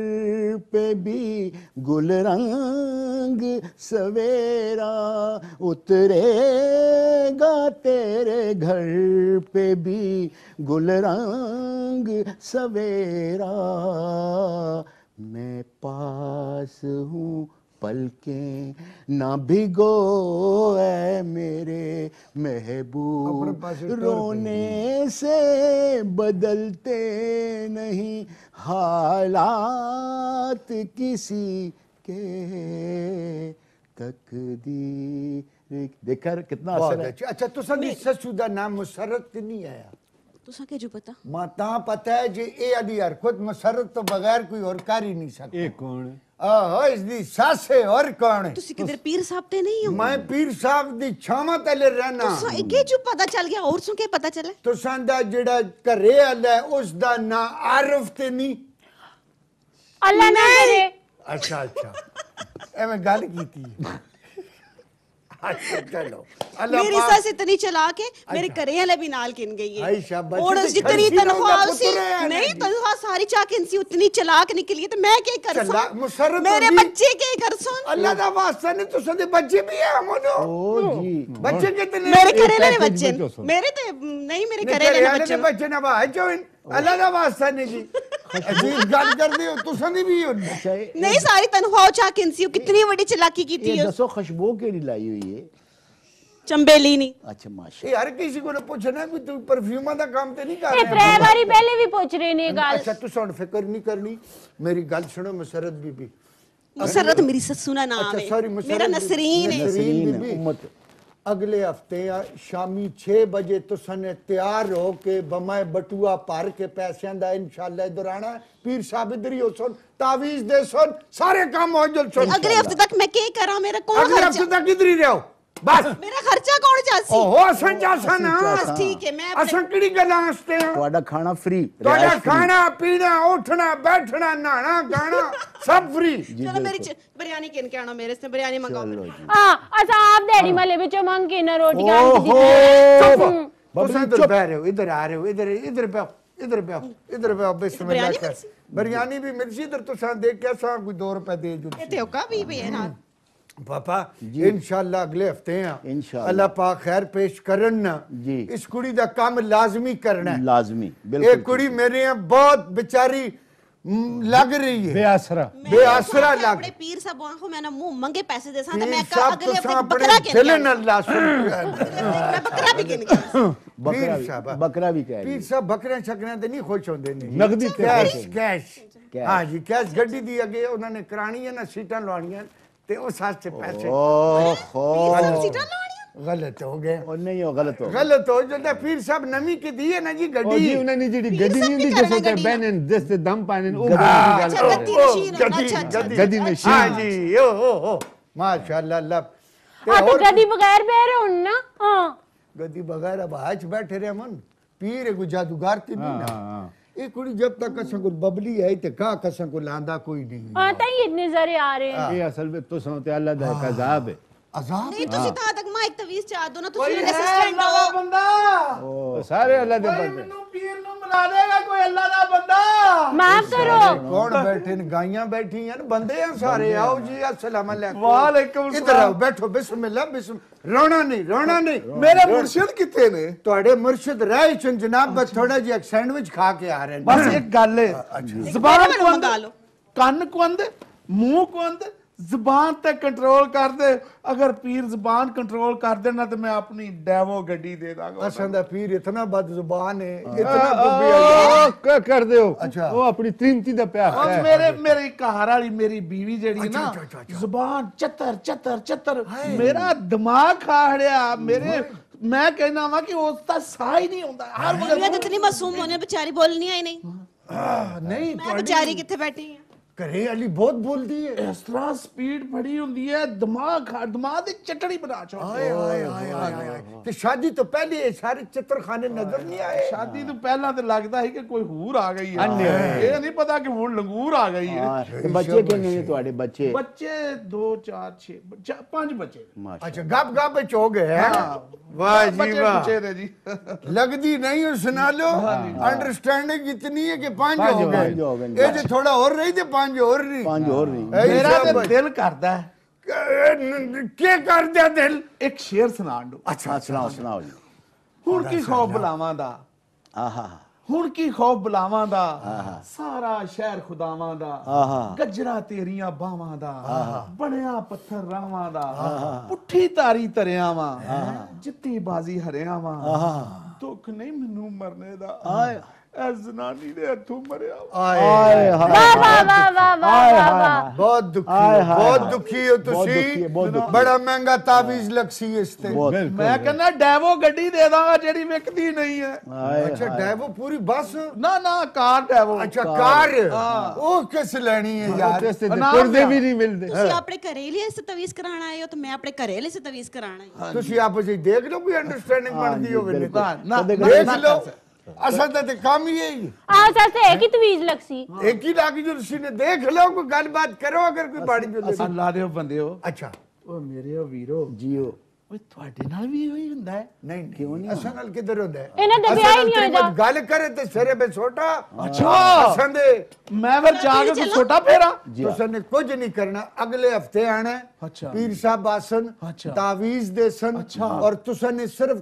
पे भी गुल रंग सवेरा उतरेगा तेरे घर पे भी गुल रंग सवेरा मैं पास हूँ पलकें ना भिगो है मेरे महबूब रोने से बदलते नहीं हालात किसी के तकदीर देखा कितना असर है अच्छा तो सर ससुदा नाम मुसरत नहीं आया तुसा के जो पता माता पता है जे ए अली यार खुद मुसरत तो बगैर कोई और कर ही नहीं सकता ए कौन है ਆਹੋ ਇਸ ਦੀ ਸਾਸੇ ਹੋਰ ਕੌਣ ਹੈ ਤੁਸੀਂ ਕਿਧਰ ਪੀਰ ਸਾਹਿਬ ਤੇ ਨਹੀਂ ਹੋ ਮੈਂ ਪੀਰ ਸਾਹਿਬ ਦੀ ਛਾਵਾਂ ਤਲੇ ਰਹਿਣਾ ਤੁਸੀਂ ਇਹ ਜੋ ਪਤਾ ਚੱਲ ਗਿਆ ਹੋਰ ਸੁਣ ਕੇ ਪਤਾ ਚੱਲੇ ਤੁਸਾਂ ਦਾ ਜਿਹੜਾ ਘਰੇ ਆਲਾ ਉਸ ਦਾ ਨਾਂ ਆਰਫ ਤੇ ਨਹੀਂ ਅੱਲਾ ਨਾ ਕਰੇ ਅੱਛਾ ਅੱਛਾ ਐਵੇਂ ਗੱਲ ਕੀਤੀ मेरी सस इतनी चला के अच्छा। मेरे करेहल भी नाल किन गई है और तो जितनी तनख्वाह उसी नहीं तनख्वाह सारी चाकिन सी उतनी चलाक निकली तो मैं क्या कर सकता तो मेरे बच्चे क्या कर सुन अल्लाह दा वास्ता ने तुसा दे बच्चे भी है हमनो ओ जी बच्चे कितने मेरे करेले ने बच्चे तो मेरे तो नहीं मेरे करेले ने बच्चे बच्चे ना भाई जो इन ਅੱਲਾ ਦਾ ਵਾਸਤਾ ਨਹੀਂ ਜੀ ਅਜੀਬ ਗੱਲ ਕਰਦੇ ਹੋ ਤੁਸੀਂ ਨਹੀਂ ਵੀ ਹੋ ਨਹੀਂ ਸਾਰੀ ਤਨਖਾਹ ਚਾ ਕਿੰਸੀ ਕਿੰਨੀ ਵੱਡੀ ਚਲਾਕੀ ਕੀਤੀ ਹੈ ਦੱਸੋ ਖੁਸ਼ਬੂ ਕਿਹੜੀ ਲਾਈ ਹੋਈ ਹੈ चंबेली नहीं अच्छा माशा यार किसी को ना पूछना भी तू परफ्यूमा का काम तो नहीं कर रहा त्रै बारी पहले भी पूछ रही नहीं गाल अच्छा तू सुन फिक्र नहीं करनी मेरी गल सुनो मुसरत बीबी मुसरत मेरी ससुना नाम अच्छा, है मेरा नसरीन है नसरीन है उम्मत अगले हफ्ते शामी छे बजे तुसन तैयार हो के बमाए बटुआ भर के पैसों का इंशाला इधर आना पीर साहब इधर ही हो सुन तावीज दे सुन सारे काम हो जो सुन अगले हफ्ते तक मैं के करा मेरा कौन अगले हफ्ते तक इधर ही रहो बस मेरा खर्चा कौन जासी ओहो असन जासा हाँ। ना बस ठीक है मैं असन ਕਿਹੜੀ ਗੱਲਾਂ ਹੱਸਦੇ हां तोडा खाना फ्री तोडा खाना पीना उठना बैठना नाना गाना सब फ्री चलो मेरी बिरयानी किन के आना मेरे से बिरयानी मंगाओ हां अच्छा आप डेडी हाँ। मले विचो मांग के ना रोटियां चुप हम्म। तुम चुप बैठ रहे हो इधर आ रहे हो इधर इधर बैठो इधर बैठो इधर बैठो बिस्मिल्लाह बिरयानी भी मिर्ची इधर तो सा देख के सा कोई 2 रुपए दे जो ते हो का भी है ना ਪਾਪਾ लग रही है बेआसरा बेआसरा तो लग पीर साहब मैंने मुंह मंगे पैसे दे सा तो मैं अगले तो हफ्ते बकरा के दिलन अल्लाह मैं बकरा भी के <laughs> पीर साहब बकरा भी कह पीर साहब बकरे ते नहीं खुश होंदे ने कैश कैश हां जी कैश गड्डी दी अगे उन्होंने करानी है ना सीटा लवानी है ते ਤੇ से पैसे ओहो गलत हो गए और नहीं हो गलत हो गलत हो जो ना फिर सब नमी के दिए ना जी गड्डी जी उन्हें नहीं जी गड्डी नहीं दी जैसे ते बैनन जैसे दम पाने ओ हाँ, अच्छा, गड्डी गड्डी में शी हां जी ओ हो हो माशाल्लाह लब हां तो गड्डी बगैर बह रहे हो ना हां गड्डी बगैर अब आज बैठे रहे मन पीर को जादूगर तीन तो हाँ, ना हाँ, ये कुड़ी जब तक असा को बबली आई ते का कसा को लांदा कोई नहीं आता हाँ, ही इतने आ रहे हैं हाँ। ये असल में तो समझते अल्लाह का हाँ। अजाब है ਅਜ਼ਾਬ ਨਹੀਂ ਤੁਸੀਂ ਤਾਂ ਤੱਕ ਮੈਂ ਇੱਕ ਤਵੀਜ਼ ਚਾਹ ਦੋ ਨਾ ਤੁਸੀਂ ਮੇਰੇ ਅਸਿਸਟੈਂਟ ਹੋ ਬੰਦਾ ਸਾਰੇ ਅੱਲਾ ਦੇ ਬੰਦੇ ਮੈਨੂੰ ਪੀਰ ਨੂੰ ਮਿਲਾ ਦੇਗਾ ਕੋਈ ਅੱਲਾ ਦਾ ਬੰਦਾ ਮਾਫ ਕਰੋ ਕੌਣ ਬੈਠੇ ਨੇ ਗਾਈਆਂ ਬੈਠੀਆਂ ਨੇ ਬੰਦੇ ਆ ਸਾਰੇ ਆਓ ਜੀ ਅਸਲਾਮ ਅਲੈਕੁਮ ਵਾਲੇਕੁਮ ਇਧਰ ਆਓ ਬੈਠੋ ਬਿਸਮਿਲ੍ਲਾ ਬਿਸਮ ਰੋਣਾ ਨਹੀਂ ਰੋਣਾ ਨਹੀਂ ਮੇਰੇ ਮੁਰਸ਼ਿਦ ਕਿੱਥੇ ਨੇ ਤੁਹਾਡੇ ਮੁਰਸ਼ਿਦ ਰਹਿ ਚੁਣ ਜਨਾਬ ਬਸ ਥੋੜਾ ਜਿਹਾ ਇੱਕ ਸੈਂਡਵਿਚ ਖਾ ਕੇ ਆ ਰਹੇ ਨੇ ਬਸ ਇੱਕ ਗੱਲ ਹੈ ਜ਼ਬਾਨ ਨੂੰ ਮੰਗਾ ਲਓ ਕੰਨ ਕੁੰਦ ਮੂੰਹ ਕੁੰਦ जबान तक कंट्रोल कर दे अगर पीर जबान कंट्रोल कर देना तो मैं अपनी डेवो गड्डी दे दागा अच्छा, पीर इतना बद जबान है हाँ। इतना आ, हाँ, आ, हाँ, कर दे अच्छा। वो अपनी त्रिंती दा प्यार है मेरे मेरी कहार वाली मेरी बीवी जड़ी अच्छा, ना अच्छा, चतर चतर चतर मेरा दिमाग खाड़िया मेरे मैं कहना वा कि उसका सा तो ही नहीं आता हर वक्त इतनी मासूम होने बेचारी बोलनी आई नहीं नहीं बेचारी कितने बैठी है ਘਰੇ ਵਾਲੀ ਬਹੁਤ ਬੋਲਦੀ ਹੈ ਇਸ ਤਰ੍ਹਾਂ ਸਪੀਡ ਫੜੀ ਹੁੰਦੀ ਹੈ ਦਿਮਾਗ ਦਿਮਾਗ ਦੀ ਚਟਣੀ ਬਣਾ ਚੋ ਹਾਏ ਹਾਏ ਹਾਏ ਹਾਏ ਤੇ ਸ਼ਾਦੀ ਤੋਂ ਪਹਿਲੇ ਇਹ ਸਾਰੇ ਚਿੱਤਰਖਾਨੇ ਨਜ਼ਰ ਨਹੀਂ ਆਏ ਸ਼ਾਦੀ ਤੋਂ ਪਹਿਲਾਂ ਤੇ ਲੱਗਦਾ ਸੀ ਕਿ ਕੋਈ ਹੂਰ ਆ ਗਈ ਹੈ ਇਹ ਨਹੀਂ ਪਤਾ ਕਿ ਹੁਣ ਲੰਗੂਰ ਆ ਗਈ ਹੈ ਬੱਚੇ ਕਿੰਨੇ ਨੇ ਤੁਹਾਡੇ ਬੱਚੇ ਬੱਚੇ 2 4 6 ਪੰਜ ਬੱਚੇ ਅੱਛਾ ਗੱਪ ਗੱਪ ਵਿੱਚ ਹੋ ਗਏ ਵਾਹ ਜੀ ਵਾਹ ਬੱਚੇ ਨੇ ਜੀ ਲੱਗਦੀ ਨਹੀਂ ਉਹ ਸੁਣਾ ਲਓ ਅੰਡਰਸਟੈਂਡਿੰਗ ਇਤਨੀ ਹੈ ਕਿ ਪੰਜ ਹੋ ਗਏ ਇਹ ਜੇ ਥੋੜਾ ਹੋਰ ਰਹੀ ਤੇ ਪੰਜ ਹੋਰ ਨਹੀਂ ਪੰਜ ਹੋਰ ਨਹੀਂ ਮੇਰਾ ਤੇ ਦਿਲ ਕਰਦਾ ਕੀ ਕਰਦਾ ਦਿਲ ਇੱਕ ਸ਼ੇਰ ਨੂੰ ਅੱਛਾ ਸੁਣਾਓ ਸੁਣਾਓ ਜੀ ਹੁਣ ਕੀ ਖੌਫ ਬੁਲਾਵਾਂ ਦਾ ਆਹਾ ਹੁਣ ਕੀ ਖੌਫ ਬੁਲਾਵਾਂ ਦਾ ਸਾਰਾ ਸ਼ਹਿਰ ਖੁਦਾਵਾਂ ਦਾ ਗੱਜਰਾ ਤੇਰੀਆਂ ਬਾਵਾਂ ਦਾ ਬਣਿਆ ਪੱਥਰ ਰਾਵਾਂ ਦਾ ਪੁੱਠੀ ਤਾਰੀ ਵਾਂ ਜਿੱਤੀ ਬਾਜ਼ੀ ਹਰਿਆਵਾਂ ਦੁੱਖ ਨਹੀਂ ਮੈਨੂੰ ਮਰਨੇ ਦਾ ਆਏ जनानी दे हथों मरिया आए हाय बहुत दुखी बहुत दुखी हो ਤੁਸੀਂ ਬੜਾ ਮਹਿੰਗਾ ਤਾਵੀਜ਼ ਲਕਸੀ ਇਸ ਤੇ ਮੈਂ ਕਹਿੰਦਾ ਡੈਵੋ ਗੱਡੀ ਦੇ ਦਾਂਗਾ ਜਿਹੜੀ ਵਿਕਦੀ ਨਹੀਂ ਹੈ ਅੱਛਾ ਡੈਵੋ ਪੂਰੀ ਬੱਸ ਨਾ ਨਾ ਕਾਰ ਡੈਵੋ ਅੱਛਾ ਕਾਰ ਉਹ ਕਿਸ ਲੈਣੀ ਹੈ ਯਾਰ ਪੁਰਦੇ ਵੀ ਨਹੀਂ ਮਿਲਦੇ ਤੁਸੀਂ ਆਪਣੇ ਘਰੇ ਲਈ ਇਸ ਤਵੀਜ਼ ਕਰਾਣ ਆਏ ਹੋ ਤੇ ਮੈਂ ਆਪਣੇ ਘਰੇ ਲਈ ਇਸ ਤਵੀਜ਼ ਕਰਾਣ ਆਈ ਤੁਸੀਂ ਆਪਸ ਵਿੱਚ ਦੇਖ ਲਓ ਕੋਈ ਅੰਡਰਸਟੈਂਡਿੰਗ ਬਣਦੀ ਹੋਵੇ ਨਾ ਦੇਖ ਲਓ असल ਤੇ काम ਆ यही ਤੇ सर से ਤਵੀਜ਼ ही तवीज लग सी एक ही लागी जो ने देख लो कोई गल बात करो अगर कोई बाड़ी जो असल ला दे बंदे हो अच्छा ओ मेरे ओ वीरो जीओ ਤੁਹਾਡੇ ਨਾਲ ਵੀ ਹੋਈ ਹੁੰਦਾ ਹੈ ਨਹੀਂ ਕਿਉਂ ਨਹੀਂ ਅਸਾਂ ਨਾਲ ਕਿੱਧਰ ਹੁੰਦਾ ਹੈ ਇਹਨਾਂ ਦੇ ਵਿਆਹ ਹੀ ਨਹੀਂ ਹੋਇਆ ਗੱਲ ਕਰੇ ਤੇ ਸਿਰੇ 'ਤੇ ਛੋਟਾ ਅੱਛਾ ਅਸਾਂ ਦੇ ਮੈਂ ਵਰ ਜਾ ਕੇ ਛੋਟਾ ਫੇਰਾ ਤੁਸਾਂ ਨੇ ਕੁਝ ਨਹੀਂ ਕਰਨਾ ਅਗਲੇ ਹਫਤੇ ਆਣਾ ਹੈ ਪੀਰ ਸਾਹਿਬ ਆਸਨ ਤਾਵੀਜ਼ ਦੇਸਨ ਔਰ ਤੁਸਾਂ ਨੇ ਸਿਰਫ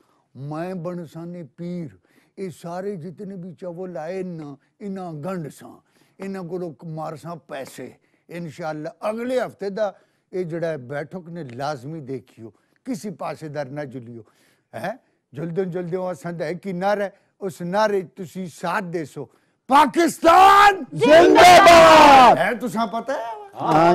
ਮੈਂ ਬਣਸਾਨੀ ਪੀਰ ਇਹ ਸਾਰੇ ਜਿਤਨੇ ਵੀ ਚਵਲ ਆਏ ਨਾ ਇਨਾ ਗੰਢ ਸਾਂ ਇਹਨਾਂ ਕੁਮਾਰ ਸਾਂ ਪੈਸੇ ਇਨਸ਼ਾਅੱਲਾ ਅਗਲੇ ਹਫਤੇ ਦਾ ਇਹ ਜਿਹੜਾ ਬੈਠਕ ਨੇ ਲਾਜ਼ਮੀ ਦੇਖਿਓ ਕਿਸੇ ਦਰ ਨਾ ਜੁਲਿਓ ਹੈ ਜਲਦੀ ਜਲਦਿਓ ਅਸੰਦ ਹੈ ਕਿ ਨਾਰਾ ਉਸ ਨਾਰੇ ਤੁਸੀਂ ਸਾਥ ਦੇਸੋ ਪਾਕਿਸਤਾਨ ਜ਼ਿੰਦਾਬਾਦ ਹੈ ਤੁਸਾਂ ਪਤਾ ਹੈ ਹਾਂ